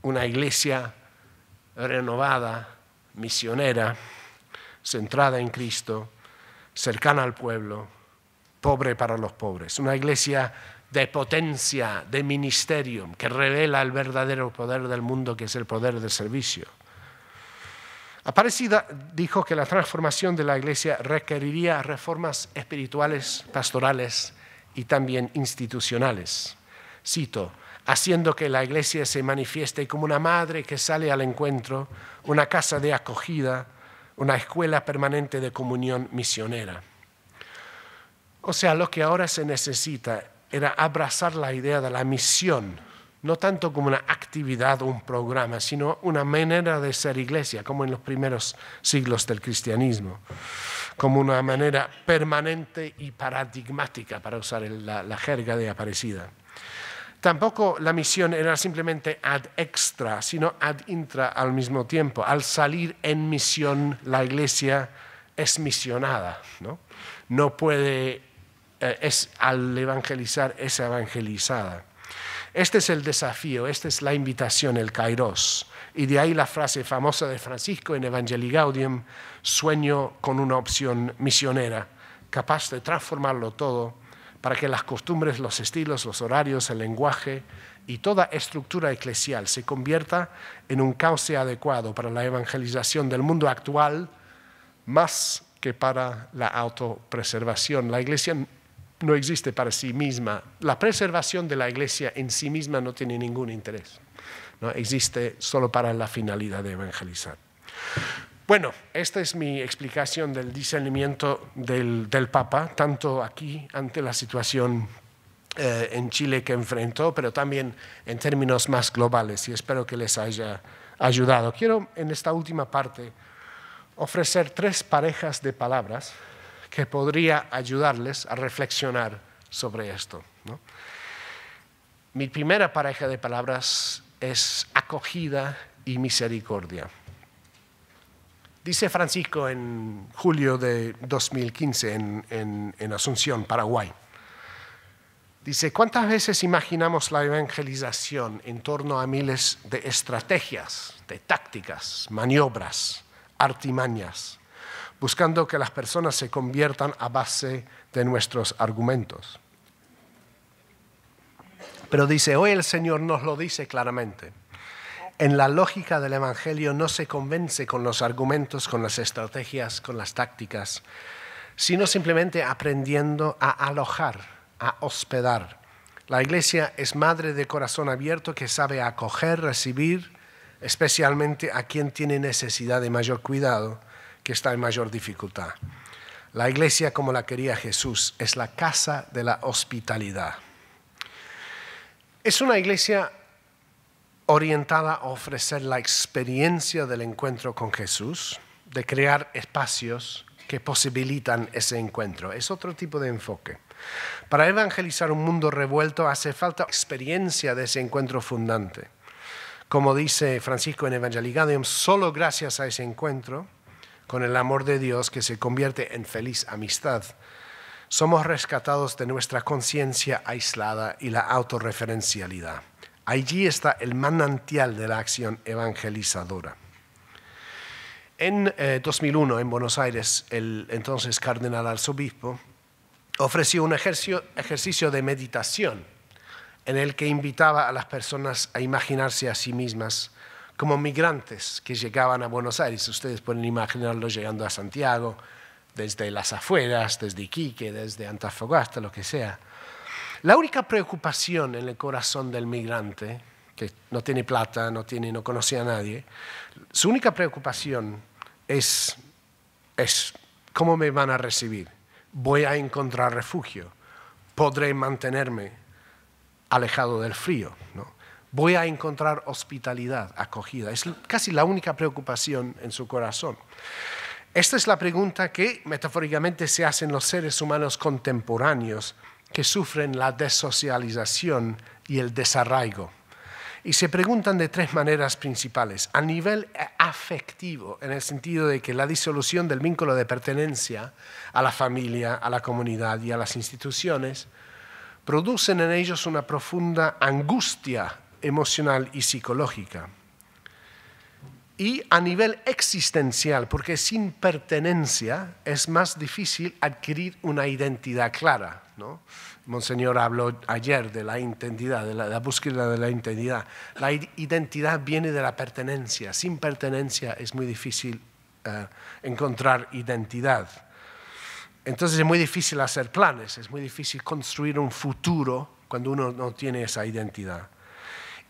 una iglesia renovada, misionera, centrada en Cristo, cercana al pueblo, pobre para los pobres, una iglesia de potencia, de ministerio, que revela el verdadero poder del mundo, que es el poder del servicio Aparecida dijo que la transformación de la iglesia requeriría reformas espirituales, pastorales y también institucionales. Cito, haciendo que la iglesia se manifieste como una madre que sale al encuentro, una casa de acogida, una escuela permanente de comunión misionera. O sea, lo que ahora se necesita era abrazar la idea de la misión no tanto como una actividad o un programa, sino una manera de ser iglesia, como en los primeros siglos del cristianismo, como una manera permanente y paradigmática, para usar la, jerga de Aparecida. Tampoco la misión era simplemente ad extra, sino ad intra al mismo tiempo. Al salir en misión, la iglesia es misionada, ¿no? puede, eh, es, al evangelizar, es evangelizada. Este es el desafío, esta es la invitación, el kairos. Y de ahí la frase famosa de Francisco en Evangelii Gaudium, sueño con una opción misionera, capaz de transformarlo todo para que las costumbres, los estilos, los horarios, el lenguaje y toda estructura eclesial se convierta en un cauce adecuado para la evangelización del mundo actual, más que para la autopreservación. La iglesia no existe para sí misma. La preservación de la iglesia en sí misma no tiene ningún interés. ¿no? Existe solo para la finalidad de evangelizar. Bueno, esta es mi explicación del discernimiento del, Papa, tanto aquí ante la situación eh, en Chile que enfrentó, pero también en términos más globales, y espero que les haya ayudado. Quiero en esta última parte ofrecer tres parejas de palabras que podría ayudarles a reflexionar sobre esto. Mi primera pareja de palabras es acogida y misericordia. Dice Francisco en julio de 2015 en, en Asunción, Paraguay. Dice, ¿cuántas veces imaginamos la evangelización en torno a miles de estrategias, de tácticas, maniobras, artimañas? buscando que las personas se conviertan a base de nuestros argumentos. Pero dice, hoy el Señor nos lo dice claramente. En la lógica del Evangelio no se convence con los argumentos, con las estrategias, con las tácticas, sino simplemente aprendiendo a alojar, a hospedar. La iglesia es madre de corazón abierto que sabe acoger, recibir, especialmente a quien tiene necesidad de mayor cuidado que está en mayor dificultad. La iglesia, como la quería Jesús, es la casa de la hospitalidad. Es una iglesia orientada a ofrecer la experiencia del encuentro con Jesús, de crear espacios que posibilitan ese encuentro. Es otro tipo de enfoque. Para evangelizar un mundo revuelto hace falta experiencia de ese encuentro fundante. Como dice Francisco en Gaudium, solo gracias a ese encuentro con el amor de Dios que se convierte en feliz amistad. Somos rescatados de nuestra conciencia aislada y la autorreferencialidad. Allí está el manantial de la acción evangelizadora. En 2001, eh, en Buenos Aires, el entonces cardenal arzobispo ofreció un ejercicio de meditación en el que invitaba a las personas a imaginarse a sí mismas como migrantes que llegaban a Buenos Aires. Ustedes pueden imaginarlo llegando a Santiago, desde las afueras, desde Iquique, desde Antofagasta, lo que sea. La única preocupación en el corazón del migrante, que no tiene plata, no, tiene, no conocía a nadie, su única preocupación es, es cómo me van a recibir. Voy a encontrar refugio. Podré mantenerme alejado del frío. ¿no? voy a encontrar hospitalidad, acogida. Es casi la única preocupación en su corazón. Esta es la pregunta que metafóricamente se hacen los seres humanos contemporáneos que sufren la desocialización y el desarraigo. Y se preguntan de tres maneras principales. A nivel afectivo, en el sentido de que la disolución del vínculo de pertenencia a la familia, a la comunidad y a las instituciones producen en ellos una profunda angustia emocional y psicológica. Y a nivel existencial, porque sin pertenencia es más difícil adquirir una identidad clara. Monseñor habló ayer de la identidad, de la, búsqueda de la identidad. La identidad viene de la pertenencia. Sin pertenencia es muy difícil eh, encontrar identidad. Entonces es muy difícil hacer planes, es muy difícil construir un futuro cuando uno no tiene esa identidad.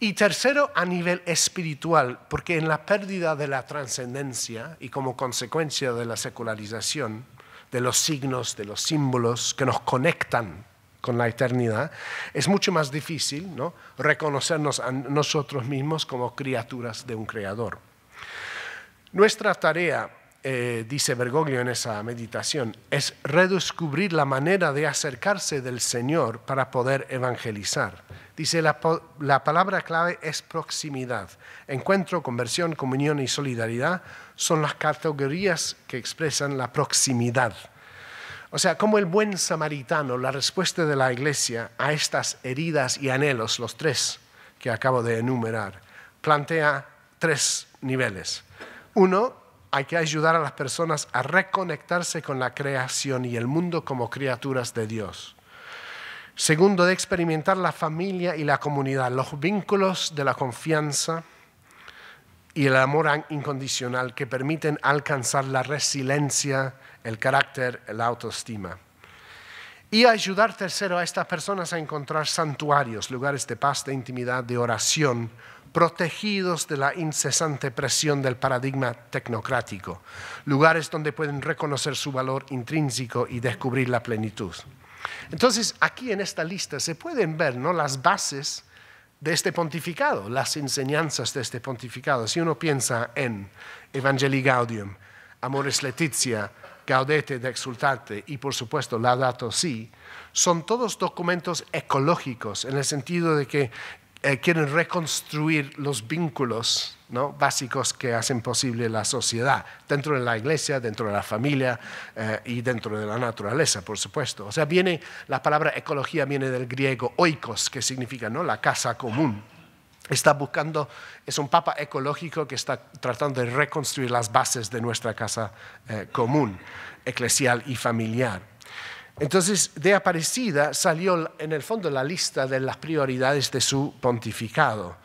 Y tercero, a nivel espiritual, porque en la pérdida de la trascendencia y como consecuencia de la secularización, de los signos, de los símbolos que nos conectan con la eternidad, es mucho más difícil reconocernos a nosotros mismos como criaturas de un creador. Nuestra tarea eh, dice Bergoglio en esa meditación, es redescubrir la manera de acercarse del Señor para poder evangelizar. Dice, la, la palabra clave es proximidad. Encuentro, conversión, comunión y solidaridad son las categorías que expresan la proximidad. O sea, como el buen samaritano, la respuesta de la iglesia a estas heridas y anhelos, los tres que acabo de enumerar, plantea tres niveles. Uno, hay que ayudar a las personas a reconectarse con la creación y el mundo como criaturas de Dios. Segundo, de experimentar la familia y la comunidad, los vínculos de la confianza y el amor incondicional que permiten alcanzar la resiliencia, el carácter, la autoestima. Y ayudar tercero a estas personas a encontrar santuarios, lugares de paz, de intimidad, de oración, protegidos de la incesante presión del paradigma tecnocrático, lugares donde pueden reconocer su valor intrínseco y descubrir la plenitud. Entonces, aquí en esta lista se pueden ver ¿no? las bases de este pontificado, las enseñanzas de este pontificado. Si uno piensa en Evangelii Gaudium, Amores Letizia, Gaudete de Exultate y por supuesto Laudato Si, son todos documentos ecológicos en el sentido de que eh, quieren reconstruir los vínculos básicos que hacen posible la sociedad, dentro de la iglesia, dentro de la familia eh, y dentro de la naturaleza, por supuesto. O sea, viene, la palabra ecología viene del griego oikos, que significa la casa común. Está buscando, es un papa ecológico que está tratando de reconstruir las bases de nuestra casa eh, común, eclesial y familiar. Entonces, de Aparecida salió en el fondo la lista de las prioridades de su pontificado.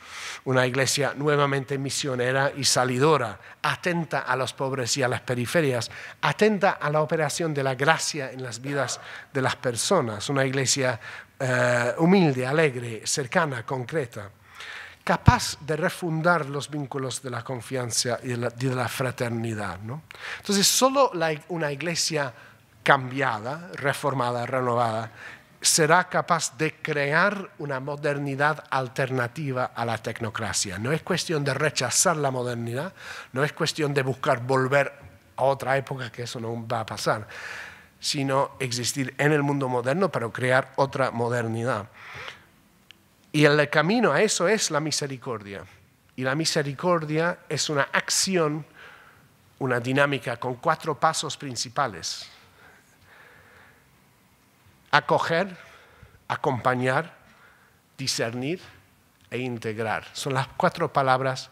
Una iglesia nuevamente misionera y salidora, atenta a los pobres y a las periferias, atenta a la operación de la gracia en las vidas de las personas. Una iglesia eh, humilde, alegre, cercana, concreta capaz de refundar los vínculos de la confianza y de la, fraternidad. ¿no? Entonces, solo una iglesia cambiada, reformada, renovada, será capaz de crear una modernidad alternativa a la tecnocracia. No es cuestión de rechazar la modernidad, no es cuestión de buscar volver a otra época, que eso no va a pasar, sino existir en el mundo moderno, pero crear otra modernidad. Y el camino a eso es la misericordia. Y la misericordia es una acción, una dinámica con cuatro pasos principales Acoger, acompañar, discernir e integrar. Son las cuatro palabras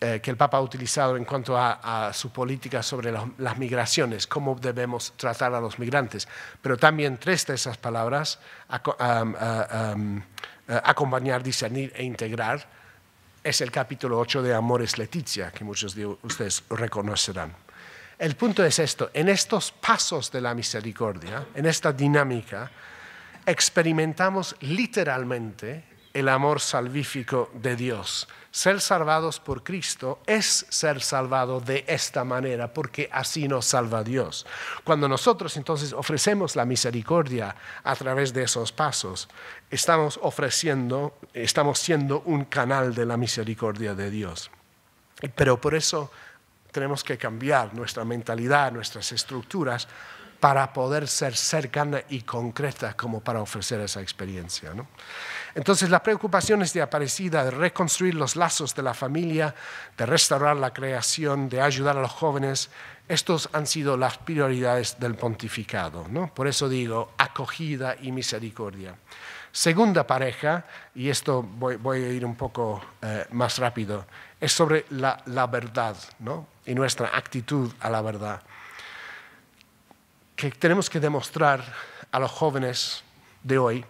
eh, que el Papa ha utilizado en cuanto a, su política sobre las migraciones, cómo debemos tratar a los migrantes. Pero también tres de esas palabras, acompañar, discernir e integrar, es el capítulo 8 de Amores Leticia, que muchos de ustedes reconocerán. El punto es esto, en estos pasos de la misericordia, en esta dinámica, experimentamos literalmente el amor salvífico de Dios. Ser salvados por Cristo es ser salvado de esta manera, porque así nos salva Dios. Cuando nosotros entonces ofrecemos la misericordia a través de esos pasos, estamos ofreciendo, estamos siendo un canal de la misericordia de Dios. Pero por eso tenemos que cambiar nuestra mentalidad, nuestras estructuras, para poder ser cercana y concreta como para ofrecer esa experiencia. Entonces, las preocupaciones de Aparecida, de reconstruir los lazos de la familia, de restaurar la creación, de ayudar a los jóvenes, estos han sido las prioridades del pontificado. Por eso digo acogida y misericordia. Segunda pareja, y esto voy, a ir un poco eh, más rápido, es sobre la, verdad y nuestra actitud a la verdad. Que tenemos que demostrar a los jóvenes de hoy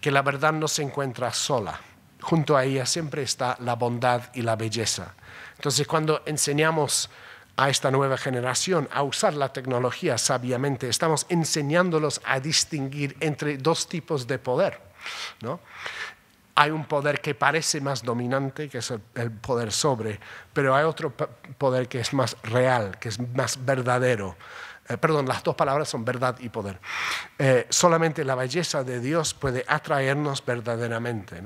que la verdad no se encuentra sola. Junto a ella siempre está la bondad y la belleza. Entonces, cuando enseñamos a esta nueva generación a usar la tecnología sabiamente, estamos enseñándolos a distinguir entre dos tipos de poder. ¿no? hay un poder que parece más dominante, que es el, poder sobre, pero hay otro poder que es más real, que es más verdadero. Eh, perdón, las dos palabras son verdad y poder. Eh, solamente la belleza de Dios puede atraernos verdaderamente.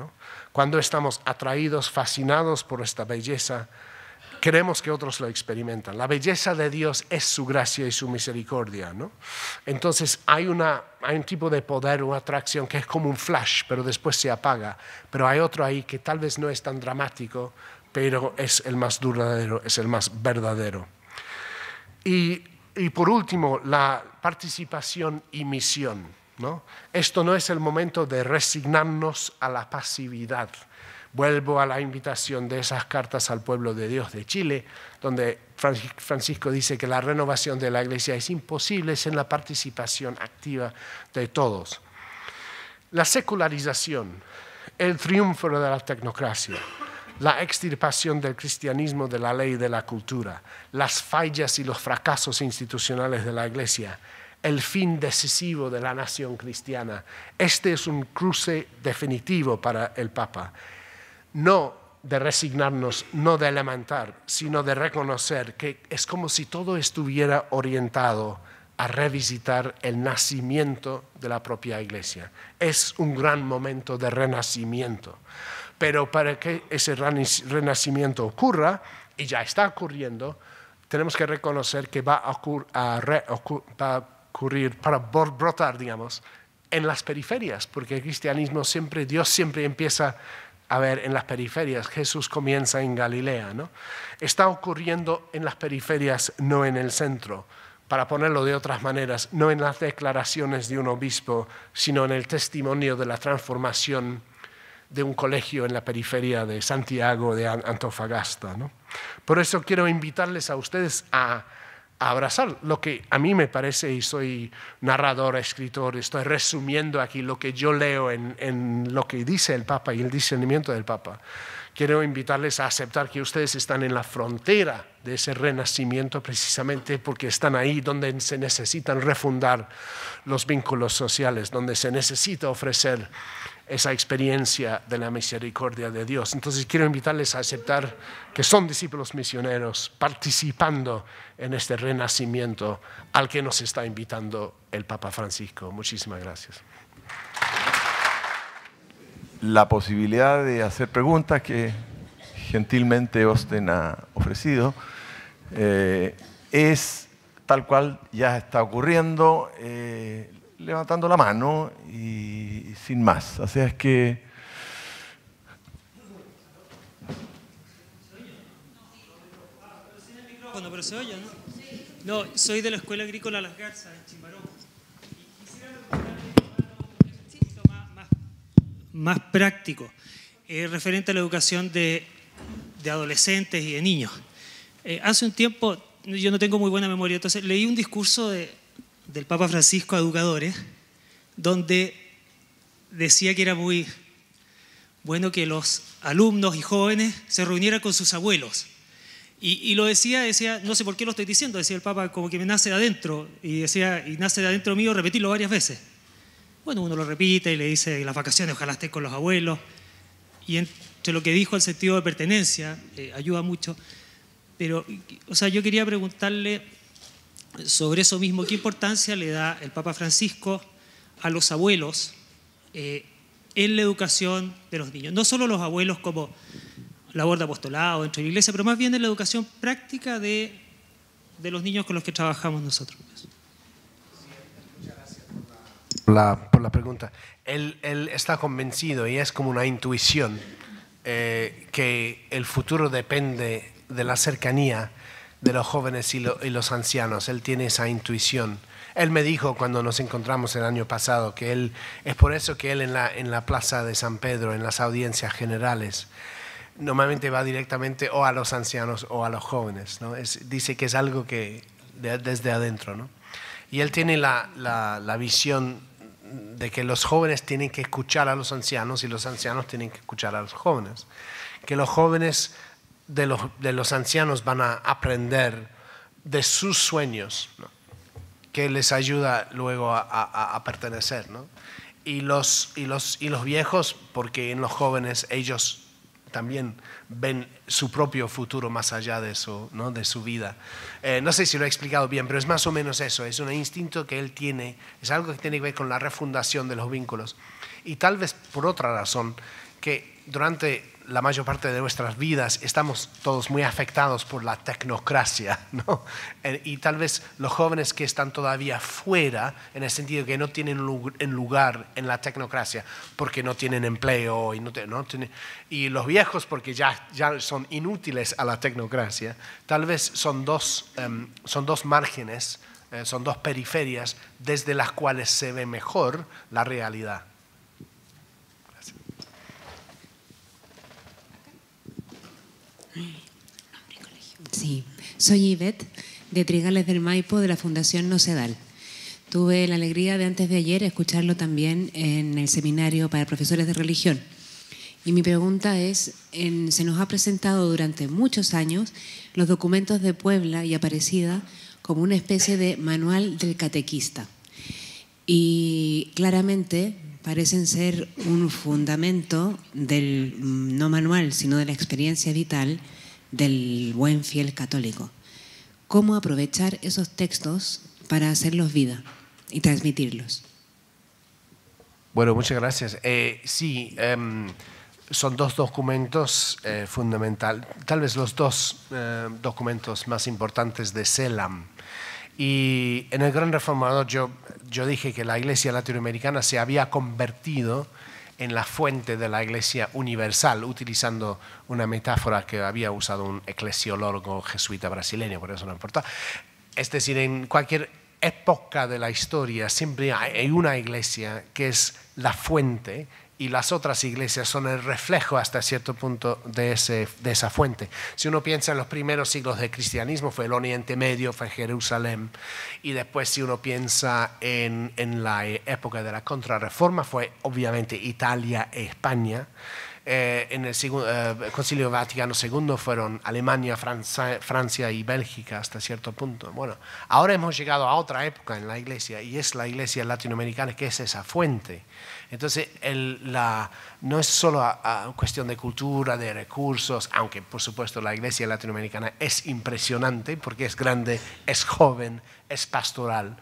Cuando estamos atraídos, fascinados por esta belleza, queremos que otros lo experimentan. La belleza de Dios es su gracia y su misericordia. Entonces hay, un tipo de poder, una atracción que es como un flash, pero después se apaga. Pero hay otro ahí que tal vez no es tan dramático, pero es el más duradero, es el más verdadero. Y, por último, la participación y misión. Esto no es el momento de resignarnos a la pasividad Vuelvo a la invitación de esas cartas al pueblo de Dios de Chile, donde Francisco dice que la renovación de la iglesia es imposible sin la participación activa de todos. La secularización, el triunfo de la tecnocracia, la extirpación del cristianismo de la ley y de la cultura, las fallas y los fracasos institucionales de la iglesia, el fin decisivo de la nación cristiana. Este es un cruce definitivo para el Papa no de resignarnos, no de lamentar, sino de reconocer que es como si todo estuviera orientado a revisitar el nacimiento de la propia iglesia. Es un gran momento de renacimiento. Pero para que ese renacimiento ocurra, y ya está ocurriendo, tenemos que reconocer que va a, ocurrir, para brotar, digamos, en las periferias, porque el cristianismo siempre, Dios siempre empieza a ver en las periferias. Jesús comienza en Galilea, ¿no? Está ocurriendo en las periferias, no en el centro. Para ponerlo de otras maneras, no en las declaraciones de un obispo, sino en el testimonio de la transformación de un colegio en la periferia de Santiago de Antofagasta. ¿no? Por eso quiero invitarles a ustedes a abrazar lo que a mí me parece, y soy narrador, escritor, estoy resumiendo aquí lo que yo leo en, en lo que dice el Papa y el discernimiento del Papa. Quiero invitarles a aceptar que ustedes están en la frontera de ese renacimiento precisamente porque están ahí donde se necesitan refundar los vínculos sociales, donde se necesita ofrecer esa experiencia de la misericordia de Dios. Entonces quiero invitarles a aceptar que son discípulos misioneros participando en este renacimiento al que nos está invitando el Papa Francisco. Muchísimas gracias. La posibilidad de hacer preguntas que gentilmente Osten ha ofrecido eh, es tal cual ya está ocurriendo, eh, levantando la mano y sin más. O sea, es que... pero se oye, ¿no? No, soy de la Escuela Agrícola Las Garzas, en Chimbarón. Y quisiera un más, más, práctico, eh, referente a la educación de, adolescentes y de niños. Eh, hace un tiempo, yo no tengo muy buena memoria, entonces leí un discurso del Papa Francisco a educadores, donde decía que era muy bueno que los alumnos y jóvenes se reunieran con sus abuelos. Y, lo decía, decía, no sé por qué lo estoy diciendo, decía el Papa, como que me nace de adentro, y decía, y nace de adentro mío repetirlo varias veces. Bueno, uno lo repite y le dice, en las vacaciones, ojalá esté con los abuelos. Y entre lo que dijo el sentido de pertenencia, eh, ayuda mucho. Pero, o sea, yo quería preguntarle sobre eso mismo, ¿qué importancia le da el Papa Francisco a los abuelos eh, en la educación de los niños. No solo los abuelos como labor de apostolado dentro de la iglesia, pero más bien en la educación práctica de, de los niños con los que trabajamos nosotros. Por la, por la pregunta. Él, él, está convencido y es como una intuición eh, que el futuro depende de la cercanía de los jóvenes y los ancianos. Él tiene esa intuición él me dijo cuando nos encontramos el año pasado que él, es por eso que él en la, en la plaza de San Pedro, en las audiencias generales, normalmente va directamente o a los ancianos o a los jóvenes. ¿no? Es, dice que es algo que desde adentro. ¿no? Y él tiene la, la, la, visión de que los jóvenes tienen que escuchar a los ancianos y los ancianos tienen que escuchar a los jóvenes. Que los jóvenes de los, de los ancianos van a aprender de sus sueños. ¿no? que les ayuda luego a, pertenecer. Y, los, y, los, y los viejos, porque en los jóvenes ellos también ven su propio futuro más allá de su, ¿no? de su vida. Eh, no sé si lo he explicado bien, pero es más o menos eso, es un instinto que él tiene, es algo que tiene que ver con la refundación de los vínculos. Y tal vez por otra razón, que durante la mayor parte de nuestras vidas estamos todos muy afectados por la tecnocracia, <laughs> eh, Y tal vez los jóvenes que están todavía fuera, en el sentido que no tienen lugar en la tecnocracia, porque no tienen empleo y, los viejos porque ya, son inútiles a la tecnocracia, tal vez son dos, em, son dos márgenes, eh, son dos periferias desde las cuales se ve mejor la realidad. Sí, soy Ivette de Trigales del Maipo de la Fundación Nocedal. Tuve la alegría de antes de ayer escucharlo también en el seminario para profesores de religión. Y mi pregunta es, se nos ha presentado durante muchos años los documentos de Puebla y Aparecida como una especie de manual del catequista. Y claramente parecen ser un fundamento del, mm, no manual, sino de la experiencia vital del buen fiel católico. ¿Cómo aprovechar esos textos para hacerlos vida y transmitirlos? Bueno, muchas gracias. Eh, sí, em, son dos documentos eh, fundamentales, tal vez los dos eh, documentos más importantes de Selam, y en el Gran Reformador yo, yo dije que la iglesia latinoamericana se había convertido en la fuente de la iglesia universal, utilizando una metáfora que había usado un eclesiólogo jesuita brasileño, por eso no importa. Es decir, en cualquier época de la historia siempre hay una iglesia que es la fuente y las otras iglesias son el reflejo hasta cierto punto de, de esa fuente. Si uno piensa en los primeros siglos del cristianismo, fue el Oriente Medio, fue Jerusalén, y después si uno piensa en, la época de la contrarreforma, fue obviamente Italia e España. Eh, en el, eh, Concilio Vaticano II fueron Alemania, Francia, y Bélgica hasta cierto punto. Bueno, ahora hemos llegado a otra época en la iglesia y es la iglesia latinoamericana que es esa fuente entonces, la, no es solo cuestión de cultura, de recursos, aunque por supuesto la iglesia latinoamericana es impresionante porque es grande, es joven, es pastoral,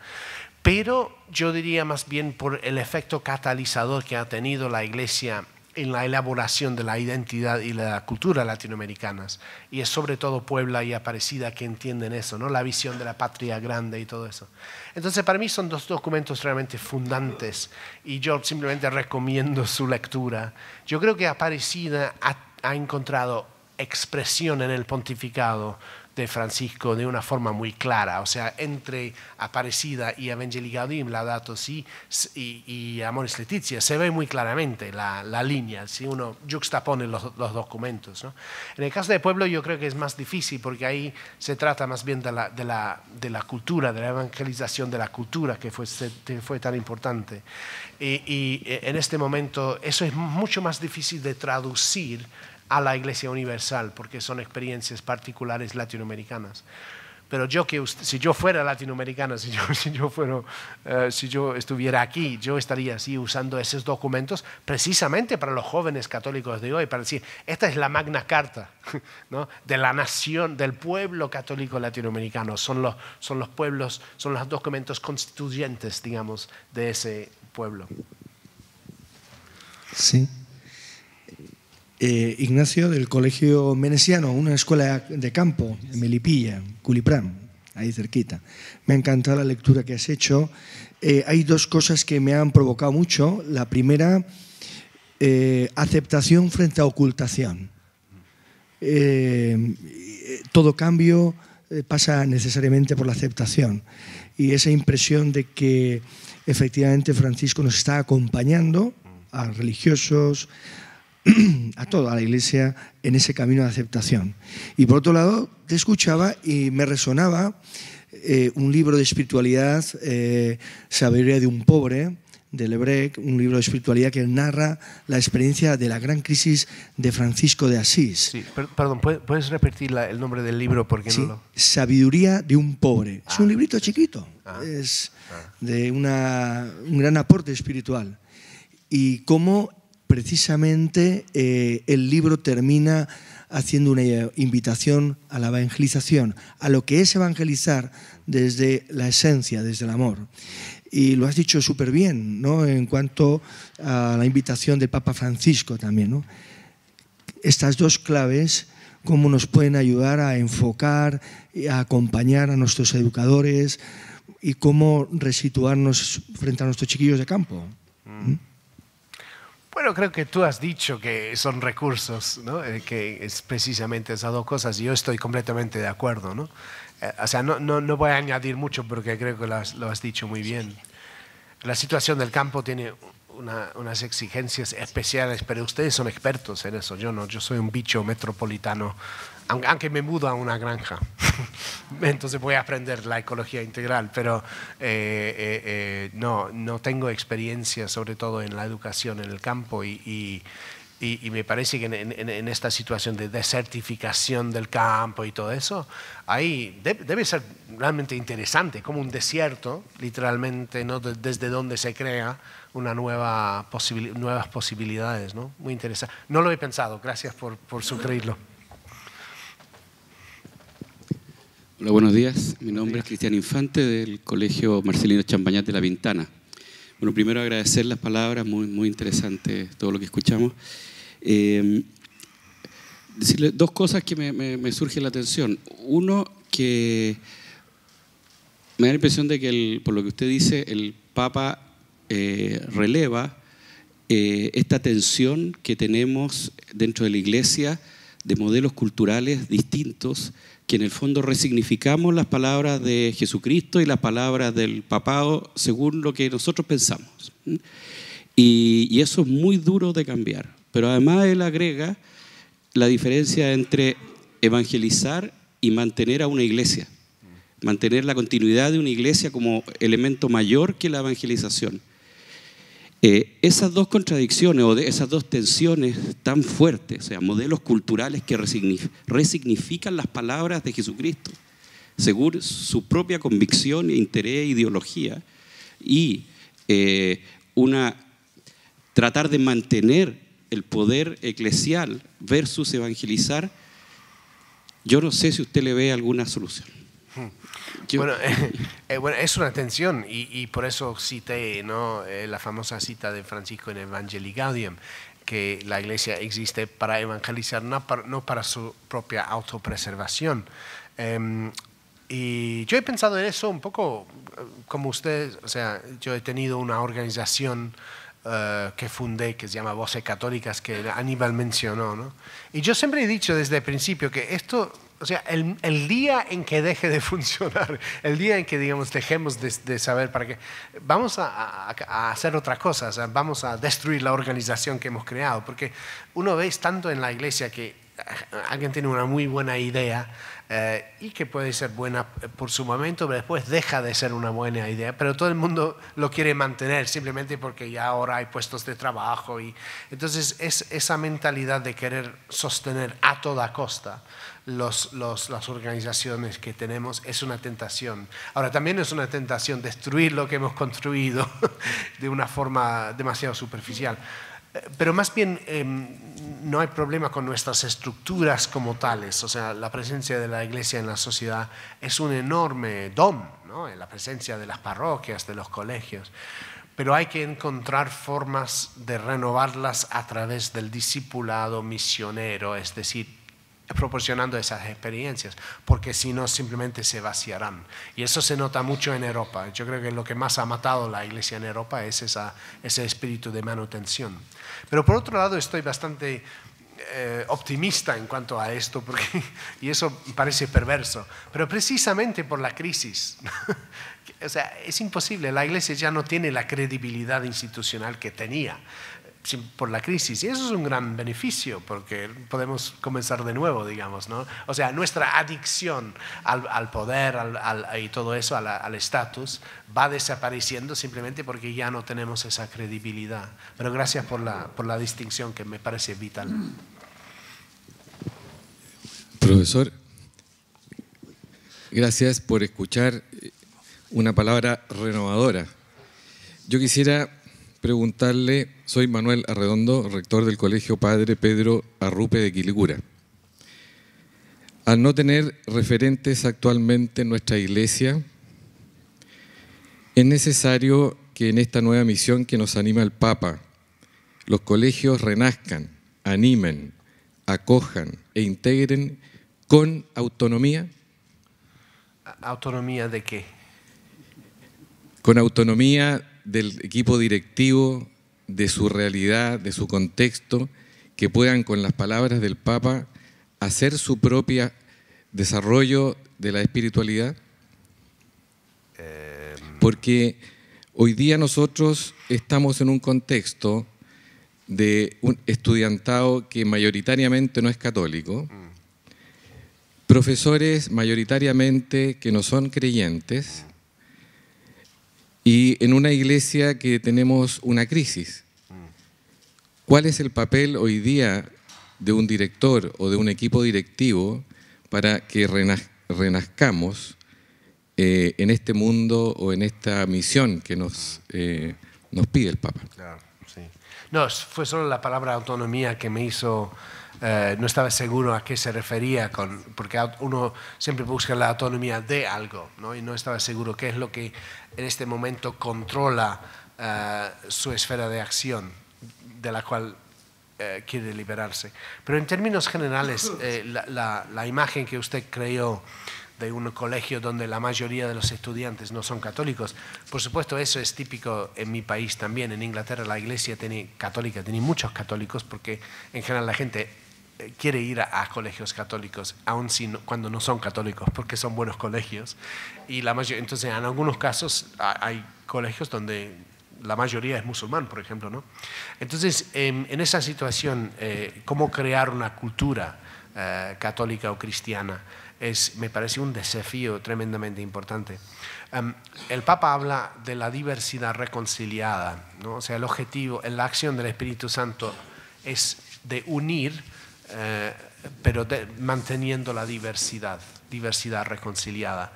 pero yo diría más bien por el efecto catalizador que ha tenido la iglesia en la elaboración de la identidad y la cultura latinoamericanas. Y es sobre todo Puebla y Aparecida que entienden eso, ¿no? la visión de la patria grande y todo eso. Entonces, para mí son dos documentos realmente fundantes y yo simplemente recomiendo su lectura. Yo creo que Aparecida ha encontrado expresión en el pontificado Francisco de una forma muy clara, o sea, entre Aparecida y Evangelii y la Si y, y Amores Leticia, se ve muy claramente la, línea, si uno juxtapone los, los documentos. ¿no? En el caso de Pueblo yo creo que es más difícil porque ahí se trata más bien de la, cultura, de la evangelización de la cultura que fue, fue tan importante. y eh, en este momento eso es mucho más difícil de traducir a la Iglesia Universal, porque son experiencias particulares latinoamericanas. Pero yo que si yo fuera latinoamericano, si yo, <laughs> si yo fuera, eh, si yo estuviera aquí, yo estaría así usando esos documentos precisamente para los jóvenes católicos de hoy, para decir, esta es la magna carta <laughs> de la nación, del pueblo católico latinoamericano. Son los, son los pueblos, son los documentos constituyentes, digamos, de ese pueblo. Sí. Eh, Ignacio del Colegio Menesiano, una escuela de campo en Melipilla, Culiprán, ahí cerquita. Me ha encantado la lectura que has hecho. Eh, hay dos cosas que me han provocado mucho. La primera, eh, aceptación frente a ocultación. todo cambio pasa necesariamente por la aceptación y esa impresión de que efectivamente Francisco nos está acompañando a religiosos, <clears throat> a toda la iglesia en ese camino de aceptación. Y por otro lado, te escuchaba y me resonaba eh, un libro de espiritualidad, eh, Sabiduría de un pobre, de Lebrec, un libro de espiritualidad que narra la experiencia de la gran crisis de Francisco de Asís. Sí, perdón, ¿puedes repetir el nombre del libro? Porque sí, no lo... Sabiduría de un pobre. es un ah. librito chiquito, ah. es ah. de una, un gran aporte espiritual. Y cómo precisamente eh, el libro termina haciendo una invitación a la evangelización, a lo que es evangelizar desde la esencia, desde el amor. Y lo has dicho súper bien, En cuanto a la invitación del Papa Francisco también, Estas dos claves, cómo nos pueden ayudar a enfocar, y a acompañar a nuestros educadores y cómo resituarnos frente a nuestros chiquillos de campo. Mm. ¿Mm? Bueno, creo que tú has dicho que son recursos, eh, que es precisamente esas dos cosas y yo estoy completamente de acuerdo. ¿no? Eh, o sea, no, no, voy a añadir mucho porque creo que lo has, lo has dicho muy bien. La situación del campo tiene unas exigencias especiales, pero ustedes son expertos en eso. Yo no, yo soy un bicho metropolitano aunque me mudo a una granja, <laughs> entonces voy a aprender la ecología integral, pero eh, eh, eh, no, no tengo experiencia sobre todo en la educación en el campo y, y, me parece que en, esta situación de desertificación del campo y todo eso, ahí debe ser realmente interesante, como un desierto, literalmente, ¿no? desde donde se crea una nueva nuevas posibilidades, ¿no? Muy interesante. No lo he pensado, gracias por, por sugerirlo. Hola, buenos días. Mi nombre es Cristian Infante del Colegio Marcelino Champañat de La Vintana. Bueno, primero agradecer las palabras, muy, muy interesante todo lo que escuchamos. Em, decirle dos cosas que me, me, surgen la atención. Uno, que me da la impresión de que, por lo que usted dice, el Papa eh, releva eh, esta tensión que tenemos dentro de la Iglesia de modelos culturales distintos que en el fondo resignificamos las palabras de Jesucristo y las palabras del papado según lo que nosotros pensamos. Y, y, eso es muy duro de cambiar. Pero además él agrega la diferencia entre evangelizar y mantener a una iglesia. Mantener la continuidad de una iglesia como elemento mayor que la evangelización. Eh, esas dos contradicciones o esas dos tensiones tan fuertes, o sea, modelos culturales que resignifican las palabras de Jesucristo según su propia convicción, interés, e ideología, y eh, una, tratar de mantener el poder eclesial versus evangelizar, yo no sé si usted le ve alguna solución. <laughs> Eh, bueno, es una tensión y, por eso cité ¿no? Eh, la famosa cita de Francisco en Evangelii Gaudium, que la iglesia existe para evangelizar, no para, su propia autopreservación. Em, y yo he pensado en eso un poco eh, como usted, o sea, yo he tenido una organización que fundé, que se llama Voces Católicas, que Aníbal mencionó. ¿no? Y yo siempre he dicho desde el principio que esto o sea, el, día en que deje de <laughs> funcionar, el día en que, digamos, dejemos de, saber para qué, vamos a, hacer otra cosa, vamos a destruir la organización que hemos creado, porque uno ve tanto en la iglesia que eh, alguien tiene una muy buena idea eh, y que puede ser buena eh, por su momento, pero después deja de ser una buena idea, pero todo el mundo lo quiere mantener simplemente porque ya ahora hay puestos de trabajo y entonces es esa mentalidad de querer sostener a toda costa las organizaciones que tenemos es una tentación. Ahora, también es una tentación destruir lo que hemos construido <laughs> de una forma demasiado superficial. Eh, pero más bien em, no hay problema con nuestras estructuras como tales. O sea, la presencia de la iglesia en la sociedad es un enorme don, ¿no? Eh, la presencia de las parroquias, de los colegios. Pero hay que encontrar formas de renovarlas a través del discipulado misionero, es decir, proporcionando esas experiencias, porque si no simplemente se vaciarán. Y eso se nota mucho en Europa. Yo creo que lo que más ha matado la iglesia en Europa es ese espíritu de manutención. Pero por otro lado estoy bastante eh, optimista en cuanto a esto, <laughs> y eso parece perverso, pero precisamente por la crisis. <laughs> o sea, es imposible, la iglesia ya no tiene la credibilidad institucional que tenía por la crisis. Y eso es un gran beneficio porque podemos comenzar de nuevo, digamos. ¿no? O sea, nuestra adicción al, al poder al, al, y todo eso, al estatus, va desapareciendo simplemente porque ya no tenemos esa credibilidad. Pero gracias por la, por la distinción que me parece vital. Profesor, gracias por escuchar una palabra renovadora. Yo quisiera preguntarle, soy Manuel Arredondo, rector del Colegio Padre Pedro Arrupe de Quiligura. Al no tener referentes actualmente en nuestra iglesia, es necesario que en esta nueva misión que nos anima el Papa, los colegios renazcan, animen, acojan e integren con autonomía. ¿Autonomía de qué? Con autonomía del equipo directivo, de su realidad, de su contexto, que puedan con las palabras del Papa hacer su propio desarrollo de la espiritualidad? Eh, Porque hoy día nosotros estamos en un contexto de un estudiantado que mayoritariamente no es católico, mm. profesores mayoritariamente que no son creyentes, y en una iglesia que tenemos una crisis. ¿Cuál es el papel hoy día de un director o de un equipo directivo para que renazcamos eh, en este mundo o en esta misión que nos, eh, nos pide el Papa? No, fue solo la palabra autonomía que me hizo eh, no estaba seguro a qué se refería, con, porque uno siempre busca la autonomía de algo, ¿no? y no estaba seguro qué es lo que en este momento controla eh, su esfera de acción, de la cual eh, quiere liberarse. Pero en términos generales, <laughs> la, la imagen que usted creó de un colegio donde la mayoría de los estudiantes no son católicos. Por supuesto, eso es típico en mi país también. En Inglaterra la iglesia tiene, católica tiene muchos católicos porque en general la gente quiere ir a, colegios católicos, aun si cuando no son católicos, porque son buenos colegios. Y la mayor, entonces, en algunos casos hay colegios donde la mayoría es musulmán, por ejemplo. ¿no? Entonces, en, esa situación, eh, ¿cómo crear una cultura eh, católica o cristiana? Es, me parece un desafío tremendamente importante. Em, el Papa habla de la diversidad reconciliada, ¿no? o sea, el objetivo, la acción del Espíritu Santo es de unir eh, pero manteniendo la diversidad, diversidad reconciliada.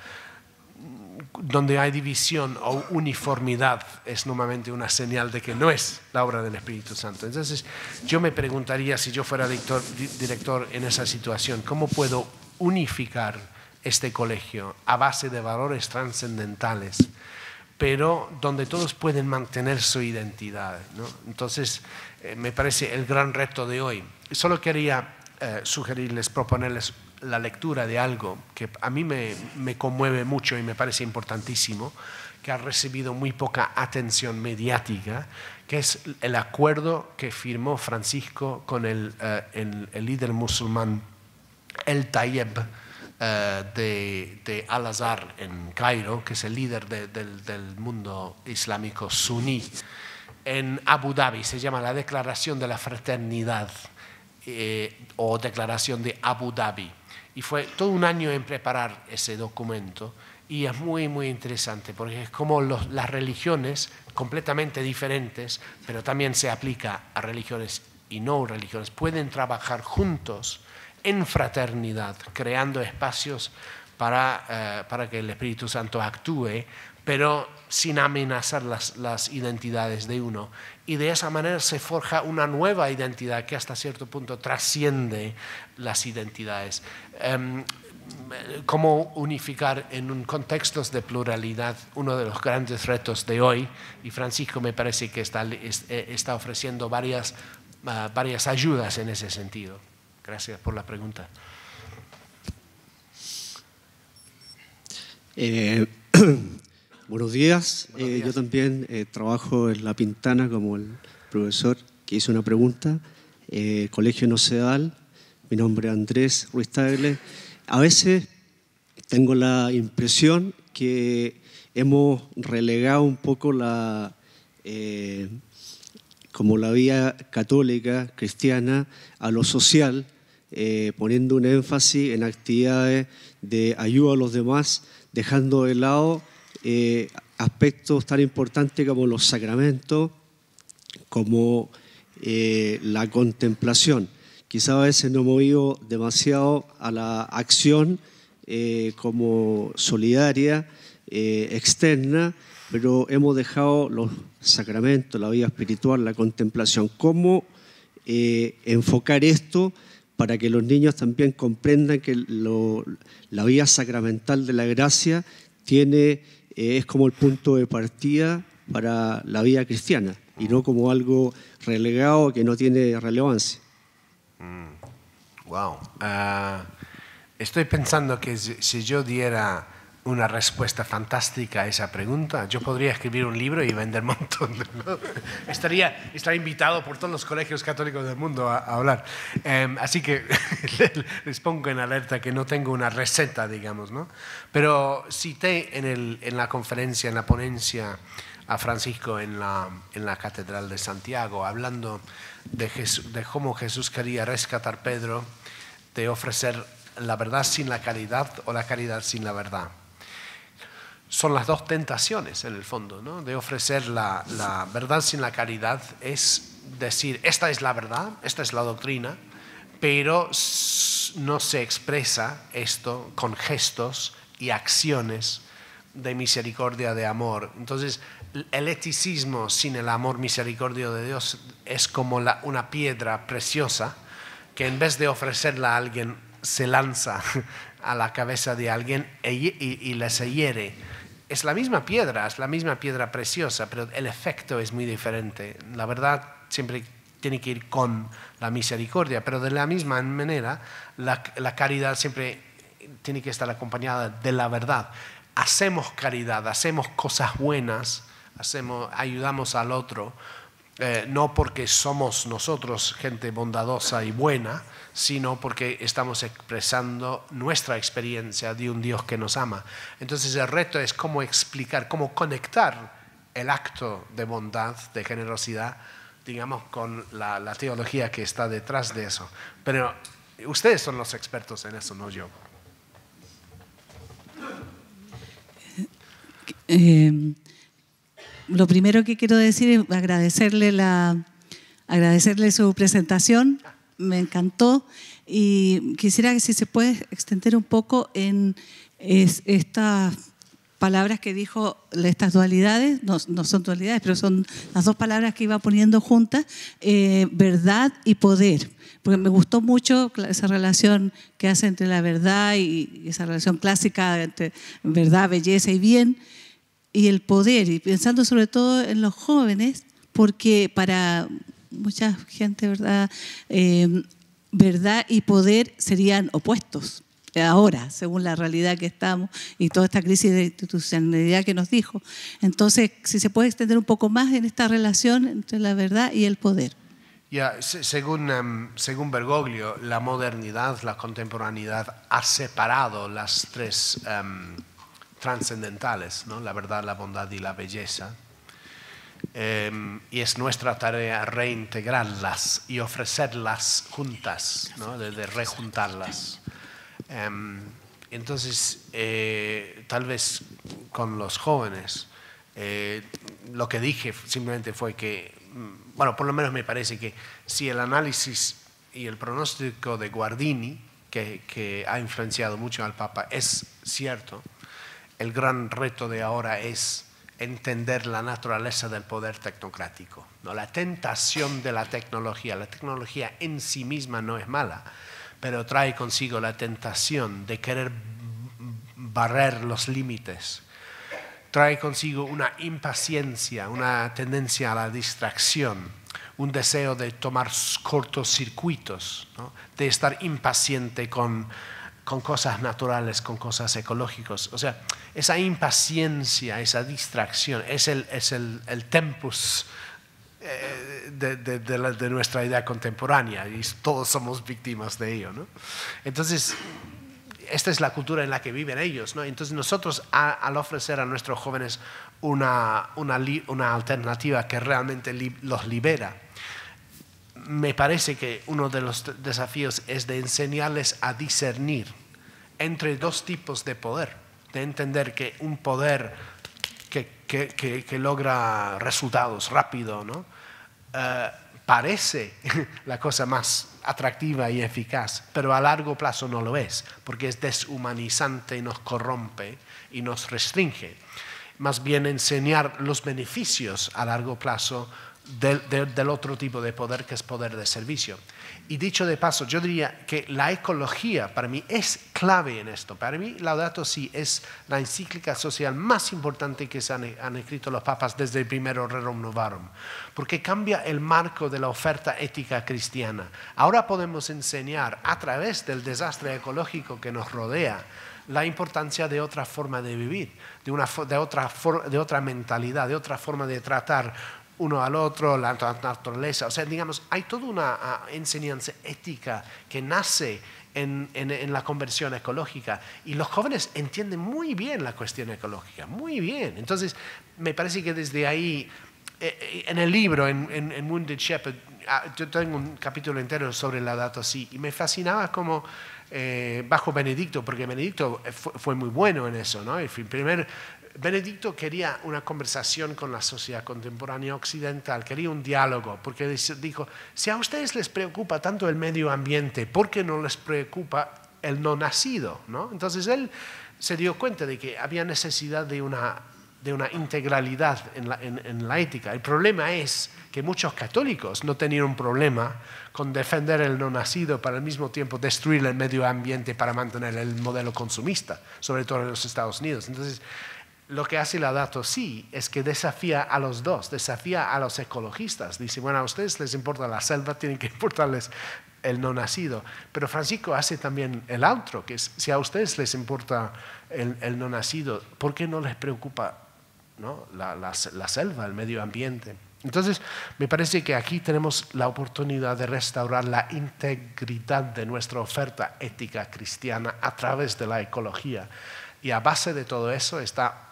Donde hay división o uniformidad es nuevamente una señal de que no es la obra del Espíritu Santo. Entonces, yo me preguntaría si yo fuera director, en esa situación, ¿cómo puedo unificar este colegio a base de valores trascendentales? pero donde todos pueden mantener su identidad. Entonces, eh, me parece el gran reto de hoy. Solo quería eh, sugerirles, proponerles la lectura de algo que a mí me, conmueve mucho y me parece importantísimo, que ha recibido muy poca atención mediática, que es el acuerdo que firmó Francisco con el, eh, líder musulmán El Tayeb, eh, de, Al-Azhar en Cairo, que es el líder del mundo islámico suní, en Abu Dhabi, se llama la Declaración de la Fraternidad. Eh, o declaración de Abu Dhabi. Y fue todo un año en preparar ese documento y es muy, muy interesante porque es como las religiones completamente diferentes, pero también se aplica a religiones y no religiones, pueden trabajar juntos en fraternidad, creando espacios para, eh, para que el Espíritu Santo actúe, pero sin amenazar las, las identidades de uno y de esa manera se forja una nueva identidad que hasta cierto punto trasciende las identidades. Em, cómo unificar en un contexto de pluralidad uno de los grandes retos de hoy y Francisco me parece que está, eh, está ofreciendo varias, ah, varias ayudas en ese sentido. Gracias por la pregunta. Eh, <clears throat> Buenos días. Eh, yo también eh, trabajo en La Pintana como el profesor que hizo una pregunta. Eh, Colegio Nocedal. Mi nombre es Andrés Ruiz Tagle. A veces tengo la impresión que hemos relegado un poco la, como la vía católica, cristiana, a lo social, poniendo un énfasis en actividades de ayuda a los demás, dejando de lado eh, aspectos tan importantes como los sacramentos, como eh, la contemplación. Quizás a veces hemos ido demasiado a la acción eh, como solidaria, externa, pero hemos dejado los sacramentos, la vida espiritual, la contemplación. ¿Cómo enfocar esto? para que los niños también comprendan que la vida sacramental de la gracia tiene eh, es como el punto de partida para la vida cristiana y no como algo relegado que no tiene relevancia. Mm, wow. Ah, estoy pensando que si yo diera una respuesta fantástica a esa pregunta. Yo podría escribir un libro y vender un <laughs> montón. Estaría, invitado por todos los colegios católicos del mundo a, hablar. Em, así que <laughs> les pongo en alerta que no tengo una receta, digamos. ¿no? Pero cité en, la conferencia, en la ponencia, a Francisco en la, Catedral de Santiago, hablando de, de cómo Jesús quería rescatar a Pedro de ofrecer la verdad sin la caridad o la caridad sin la verdad son las dos tentaciones en el fondo, ¿no? de ofrecer la, verdad sin la caridad, es decir, esta es la verdad, esta es la doctrina, pero no se expresa esto con gestos y acciones de misericordia, de amor. Entonces, el eticismo sin el amor misericordio de Dios es como una piedra preciosa que en vez de ofrecerla a alguien, se lanza <laughs> a la cabeza de alguien e, y, le se hiere es la misma piedra, es la misma piedra preciosa, pero el efecto es muy diferente. La verdad siempre tiene que ir con la misericordia, pero de la misma manera la, caridad siempre tiene que estar acompañada de la verdad. Hacemos caridad, hacemos cosas buenas, ayudamos al otro, eh, no porque somos nosotros gente bondadosa y buena, sino porque estamos expresando nuestra experiencia de un Dios que nos ama. Entonces el reto es cómo explicar, cómo conectar el acto de bondad, de generosidad, digamos, con la, teología que está detrás de eso. Pero ustedes son los expertos en eso, no yo. Eh, lo primero que quiero decir es agradecerle, agradecerle su presentación me encantó y quisiera que si se puede extender un poco en estas palabras que dijo, estas dualidades, no, son dualidades, pero son las dos palabras que iba poniendo juntas, eh, verdad y poder. Porque me gustó mucho esa relación que hace entre la verdad y esa relación clásica entre verdad, belleza y bien, y el poder, y pensando sobre todo en los jóvenes, porque para mucha gente, ¿verdad? Eh, verdad y poder serían opuestos ahora, según la realidad que estamos y toda esta crisis de institucionalidad que nos dijo. Entonces, si se puede extender un poco más en esta relación entre la verdad y el poder. Ya, según, em, según Bergoglio, la modernidad, la contemporaneidad ha separado las tres em, trascendentales, ¿no? la verdad, la bondad y la belleza. Em, y es nuestra tarea reintegrarlas y ofrecerlas juntas, ¿no? de, rejuntarlas. Em, entonces, eh, tal vez con los jóvenes, eh, lo que dije simplemente fue que, mm, bueno, por lo menos me parece que si el análisis y el pronóstico de Guardini, que ha influenciado mucho al Papa, es cierto, el gran reto de ahora es entender la naturaleza del poder tecnocrático, ¿no? la tentación de la tecnología. La tecnología en sí misma no es mala, pero trae consigo la tentación de querer barrer los límites. Trae consigo una impaciencia, una tendencia a la distracción, un deseo de tomar cortos circuitos, de estar impaciente con con cosas naturales, con cosas ecológicas. O sea, esa impaciencia, esa distracción, es el, tempus eh, de, nuestra idea contemporánea y todos somos víctimas de ello. Entonces, esta es la cultura en la que viven ellos. Entonces, nosotros al ofrecer a nuestros jóvenes una, alternativa que realmente los libera, me parece que uno de los desafíos es de enseñarles a discernir entre dos tipos de poder, de entender que un poder que, logra resultados rápido, ¿no? Eh, parece <laughs> la cosa más atractiva y eficaz, pero a largo plazo no lo es, porque es deshumanizante y nos corrompe y nos restringe. Más bien enseñar los beneficios a largo plazo del, otro tipo de poder que es poder de servicio. Y dicho de paso, yo diría que la ecología para mí es clave en esto. Para mí, Laudato Si es la encíclica social más importante que han, escrito los papas desde el primero Rerum Novarum, porque cambia el marco de la oferta ética cristiana. Ahora podemos enseñar a través del desastre ecológico que nos rodea la importancia de otra forma de vivir, de, una, de, otra, de otra mentalidad, de otra forma de tratar uno al otro, la naturaleza. O sea, digamos, hay toda una ah, enseñanza ética que nace en, en, la conversión ecológica. Y los jóvenes entienden muy bien la cuestión ecológica, muy bien. Entonces, me parece que desde ahí, eh, eh, en el libro, en, en Wounded Shepherd, ah, yo tengo un capítulo entero sobre la data así y me fascinaba como eh, bajo Benedicto, porque Benedicto fue, fue, muy bueno en eso, ¿no? El primer Benedicto quería una conversación con la sociedad contemporánea occidental, quería un diálogo, porque dijo, si a ustedes les preocupa tanto el medio ambiente, ¿por qué no les preocupa el no nacido? Entonces él se dio cuenta de que había necesidad de una, integralidad en la, la ética. El problema es que muchos católicos no tenían un problema con defender el no nacido para al mismo tiempo destruir el medio ambiente para mantener el modelo consumista, sobre todo en los Estados Unidos. Entonces, lo que hace la dato sí es que desafía a los dos, desafía a los ecologistas. Dice, bueno, a ustedes les importa la selva, tienen que importarles el no nacido. Pero Francisco hace también el otro que es, si a ustedes les importa el, no nacido, ¿por qué no les preocupa ¿no? la selva, el medio ambiente? Entonces, me parece que aquí tenemos la oportunidad de restaurar la integridad de nuestra oferta ética cristiana a través de la ecología. Y a base de todo eso está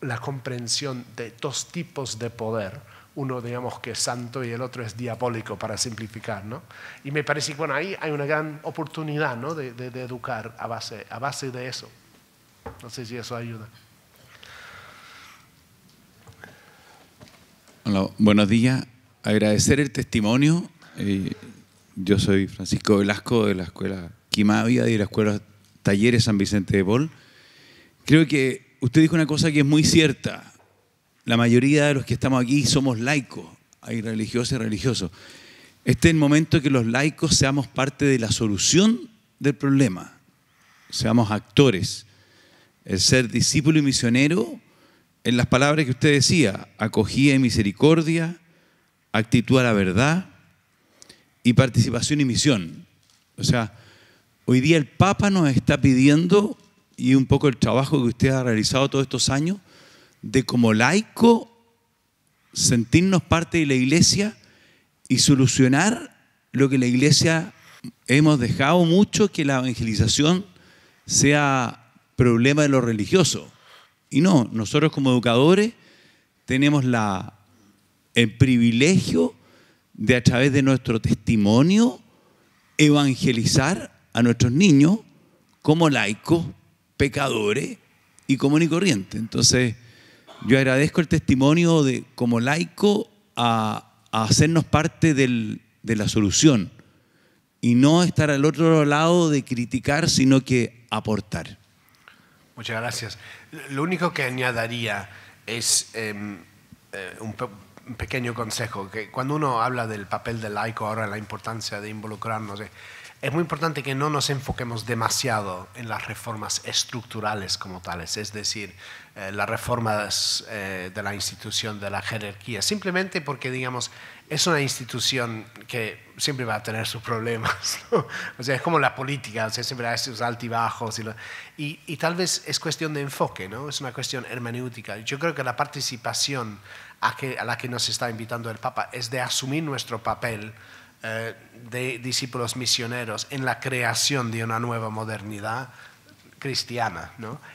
la comprensión de dos tipos de poder. Uno, digamos, que es santo y el otro es diabólico, para simplificar. ¿no? Y me parece que ahí hay una gran oportunidad ¿no? de, de, educar a base, a base de eso. No sé si eso ayuda. Hola, buenos días. Agradecer el testimonio. Eh, yo soy Francisco Velasco de la Escuela Quimavia y de la Escuela Talleres San Vicente de Bol Creo que usted dijo una cosa que es muy cierta. La mayoría de los que estamos aquí somos laicos, hay religiosos y religiosos. Este es el momento que los laicos seamos parte de la solución del problema, seamos actores. El ser discípulo y misionero, en las palabras que usted decía, acogida y misericordia, actitud a la verdad y participación y misión. O sea, hoy día el Papa nos está pidiendo y un poco el trabajo que usted ha realizado todos estos años de como laico sentirnos parte de la iglesia y solucionar lo que la iglesia hemos dejado mucho que la evangelización sea problema de los religiosos. Y no, nosotros como educadores tenemos la, el privilegio de a través de nuestro testimonio evangelizar a nuestros niños como laicos pecadores y común y corriente. Entonces, yo agradezco el testimonio de, como laico a, hacernos parte de la solución y no estar al otro lado de criticar, sino que aportar. Muchas gracias. Lo único que añadiría es em, eh, un, pequeño consejo, que cuando uno habla del papel del laico ahora, la importancia de involucrarnos, es muy importante que no nos enfoquemos demasiado en las reformas estructurales como tales, es decir, eh, las reformas eh, de la institución de la jerarquía, simplemente porque, digamos, es una institución que siempre va a tener sus problemas, <laughs> o sea, es como la política, o sea, siempre hay sus altibajos y, y, tal vez es cuestión de enfoque, ¿no? es una cuestión hermenéutica. Yo creo que la participación a la que nos está invitando el Papa es de asumir nuestro papel eh, de discípulos misioneros en la creación de una nueva modernidad cristiana,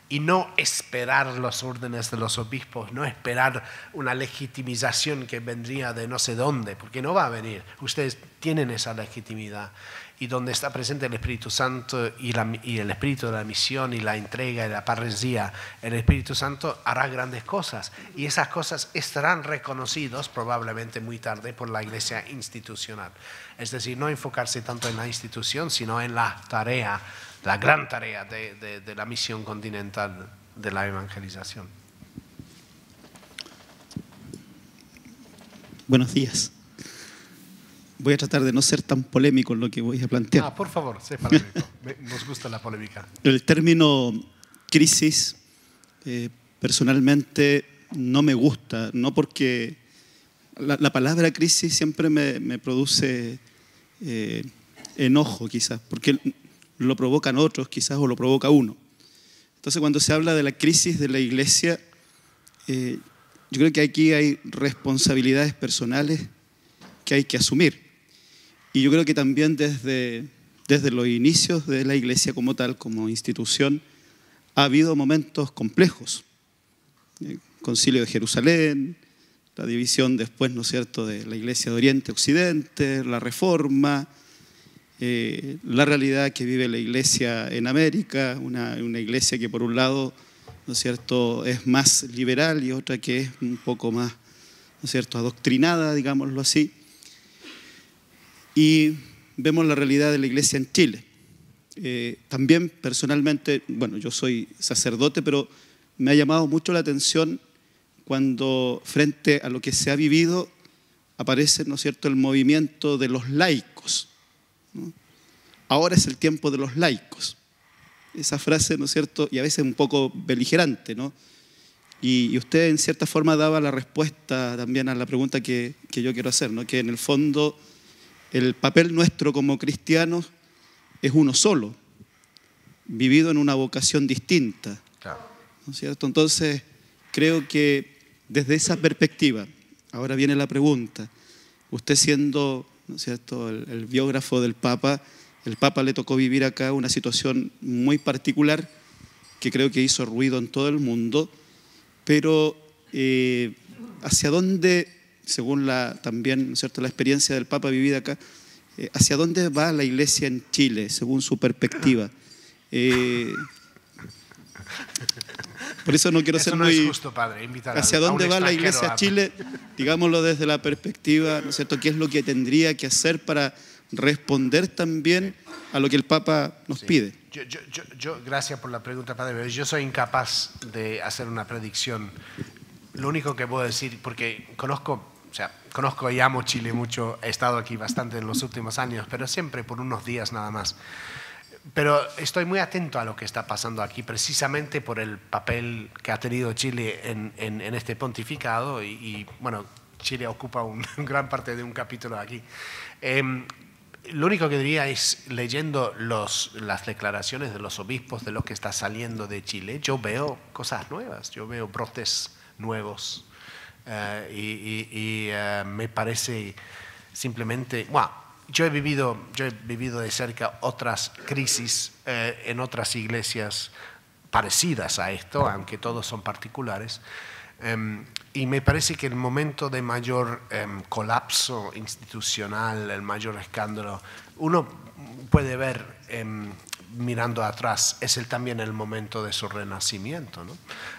Y no esperar las órdenes de los obispos, no esperar una legitimización que vendría de no sé dónde, porque no va a venir. Ustedes tienen esa legitimidad y donde está presente el Espíritu Santo y, el espíritu de la misión y la entrega y la parresía, el Espíritu Santo hará grandes cosas y esas cosas estarán reconocidas probablemente muy tarde por la iglesia institucional. Es decir, no enfocarse tanto en la institución, sino en la tarea, la gran tarea de, de la misión continental de la evangelización. Buenos días voy a tratar de no ser tan polémico en lo que voy a plantear. Ah, por favor, sé polémico. Nos gusta la polémica. <laughs> El término crisis, eh, personalmente, no me gusta, no porque la, palabra crisis siempre me, produce eh, enojo, quizás, porque lo provocan otros, quizás, o lo provoca uno. Entonces, cuando se habla de la crisis de la iglesia, eh, yo creo que aquí hay responsabilidades personales que hay que asumir. Y yo creo que también desde, desde los inicios de la iglesia como tal, como institución, ha habido momentos complejos. El concilio de Jerusalén, la división después, ¿no cierto?, de la iglesia de Oriente-Occidente, la reforma, eh, la realidad que vive la iglesia en América, una, iglesia que por un lado, ¿no es cierto?, es más liberal y otra que es un poco más, ¿no cierto?, adoctrinada, digámoslo así y vemos la realidad de la iglesia en Chile. Eh, también personalmente, bueno, yo soy sacerdote, pero me ha llamado mucho la atención cuando frente a lo que se ha vivido aparece, ¿no es cierto?, el movimiento de los laicos. Ahora es el tiempo de los laicos. Esa frase, ¿no es cierto?, y a veces un poco beligerante, ¿no? Y, y usted en cierta forma daba la respuesta también a la pregunta que, que yo quiero hacer, ¿no? Que en el fondo el papel nuestro como cristianos es uno solo, vivido en una vocación distinta. cierto? Entonces, creo que desde esa perspectiva, ahora viene la pregunta. Usted siendo El, biógrafo del Papa, el Papa le tocó vivir acá una situación muy particular que creo que hizo ruido en todo el mundo, pero eh, ¿hacia dónde según la, también ¿cierto? la experiencia del Papa vivida acá, eh, ¿hacia dónde va la iglesia en Chile, según su perspectiva? Eh, por eso no quiero eso ser no muy... Es justo, padre, invitar ¿Hacia dónde va la iglesia en Chile? Digámoslo desde la perspectiva, ¿no es cierto?, qué es lo que tendría que hacer para responder también a lo que el Papa nos pide. Yo, gracias por la pregunta, padre, yo soy incapaz de hacer una predicción. Lo único que puedo decir, porque conozco o sea, conozco y amo Chile mucho, he estado aquí bastante en los últimos años, pero siempre por unos días nada más. Pero estoy muy atento a lo que está pasando aquí, precisamente por el papel que ha tenido Chile en, este pontificado y, bueno, Chile ocupa un, <laughs> gran parte de un capítulo aquí. Em, lo único que diría es, leyendo los, las declaraciones de los obispos de lo que está saliendo de Chile, yo veo cosas nuevas, yo veo brotes nuevos eh, y, eh, me parece simplemente, wow, yo he vivido, yo he vivido de cerca otras crisis eh, en otras iglesias parecidas a esto, aunque todos son particulares. Em, y me parece que el momento de mayor em, colapso institucional, el mayor escándalo, uno puede ver em, mirando atrás, es el, también el momento de su renacimiento.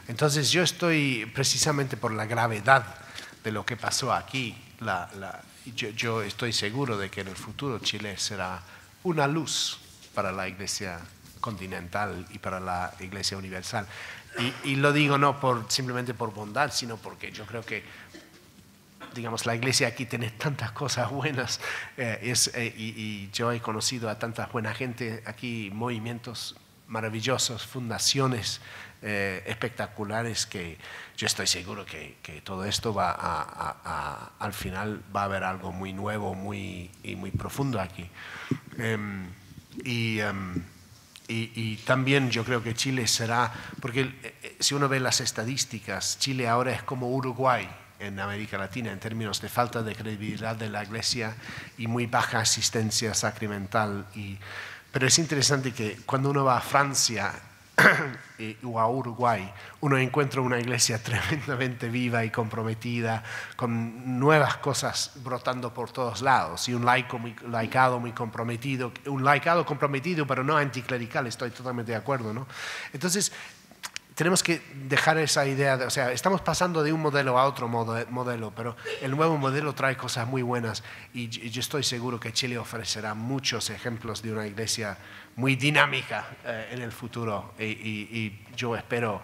Entonces yo estoy, precisamente por la gravedad de lo que pasó aquí, yo, estoy seguro de que en el futuro Chile será una luz para la Iglesia continental y para la Iglesia universal. Y, y lo digo no por, simplemente por bondad, sino porque yo creo que digamos, la iglesia aquí tiene tantas cosas buenas eh, es, eh, y, yo he conocido a tanta buena gente aquí, movimientos maravillosos, fundaciones eh, espectaculares que yo estoy seguro que, que todo esto va a, al final va a haber algo muy nuevo muy, y muy profundo aquí. Em, em, y, y, también yo creo que Chile será, porque si uno ve las estadísticas, Chile ahora es como Uruguay en América Latina en términos de falta de credibilidad de la Iglesia y muy baja asistencia sacramental. Y, pero es interesante que cuando uno va a Francia <clears throat> o a Uruguay, uno encuentra una iglesia <laughs> tremendamente viva y comprometida, con nuevas cosas brotando por todos lados, y un laico muy, laicado muy comprometido, un laicado comprometido, pero no anticlerical, estoy totalmente de acuerdo. ¿no? Entonces, tenemos que dejar esa idea, o sea, estamos pasando de un modelo a otro modelo, pero el nuevo modelo trae cosas muy buenas y, yo estoy seguro que Chile ofrecerá muchos ejemplos de una iglesia muy dinámica eh, en el futuro y, yo espero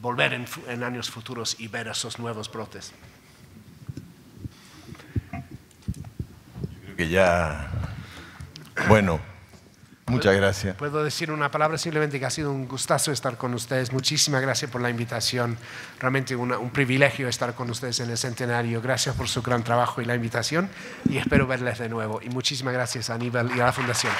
volver en, en, años futuros y ver esos nuevos brotes. Yo creo que ya, bueno. Muchas gracias. Puedo decir una palabra simplemente que ha sido un gustazo estar con ustedes. Muchísimas gracias por la invitación. Realmente un privilegio estar con ustedes en el centenario. Gracias por su gran trabajo y la invitación. Y espero verles de nuevo. Y muchísimas gracias a Aníbal y a la Fundación.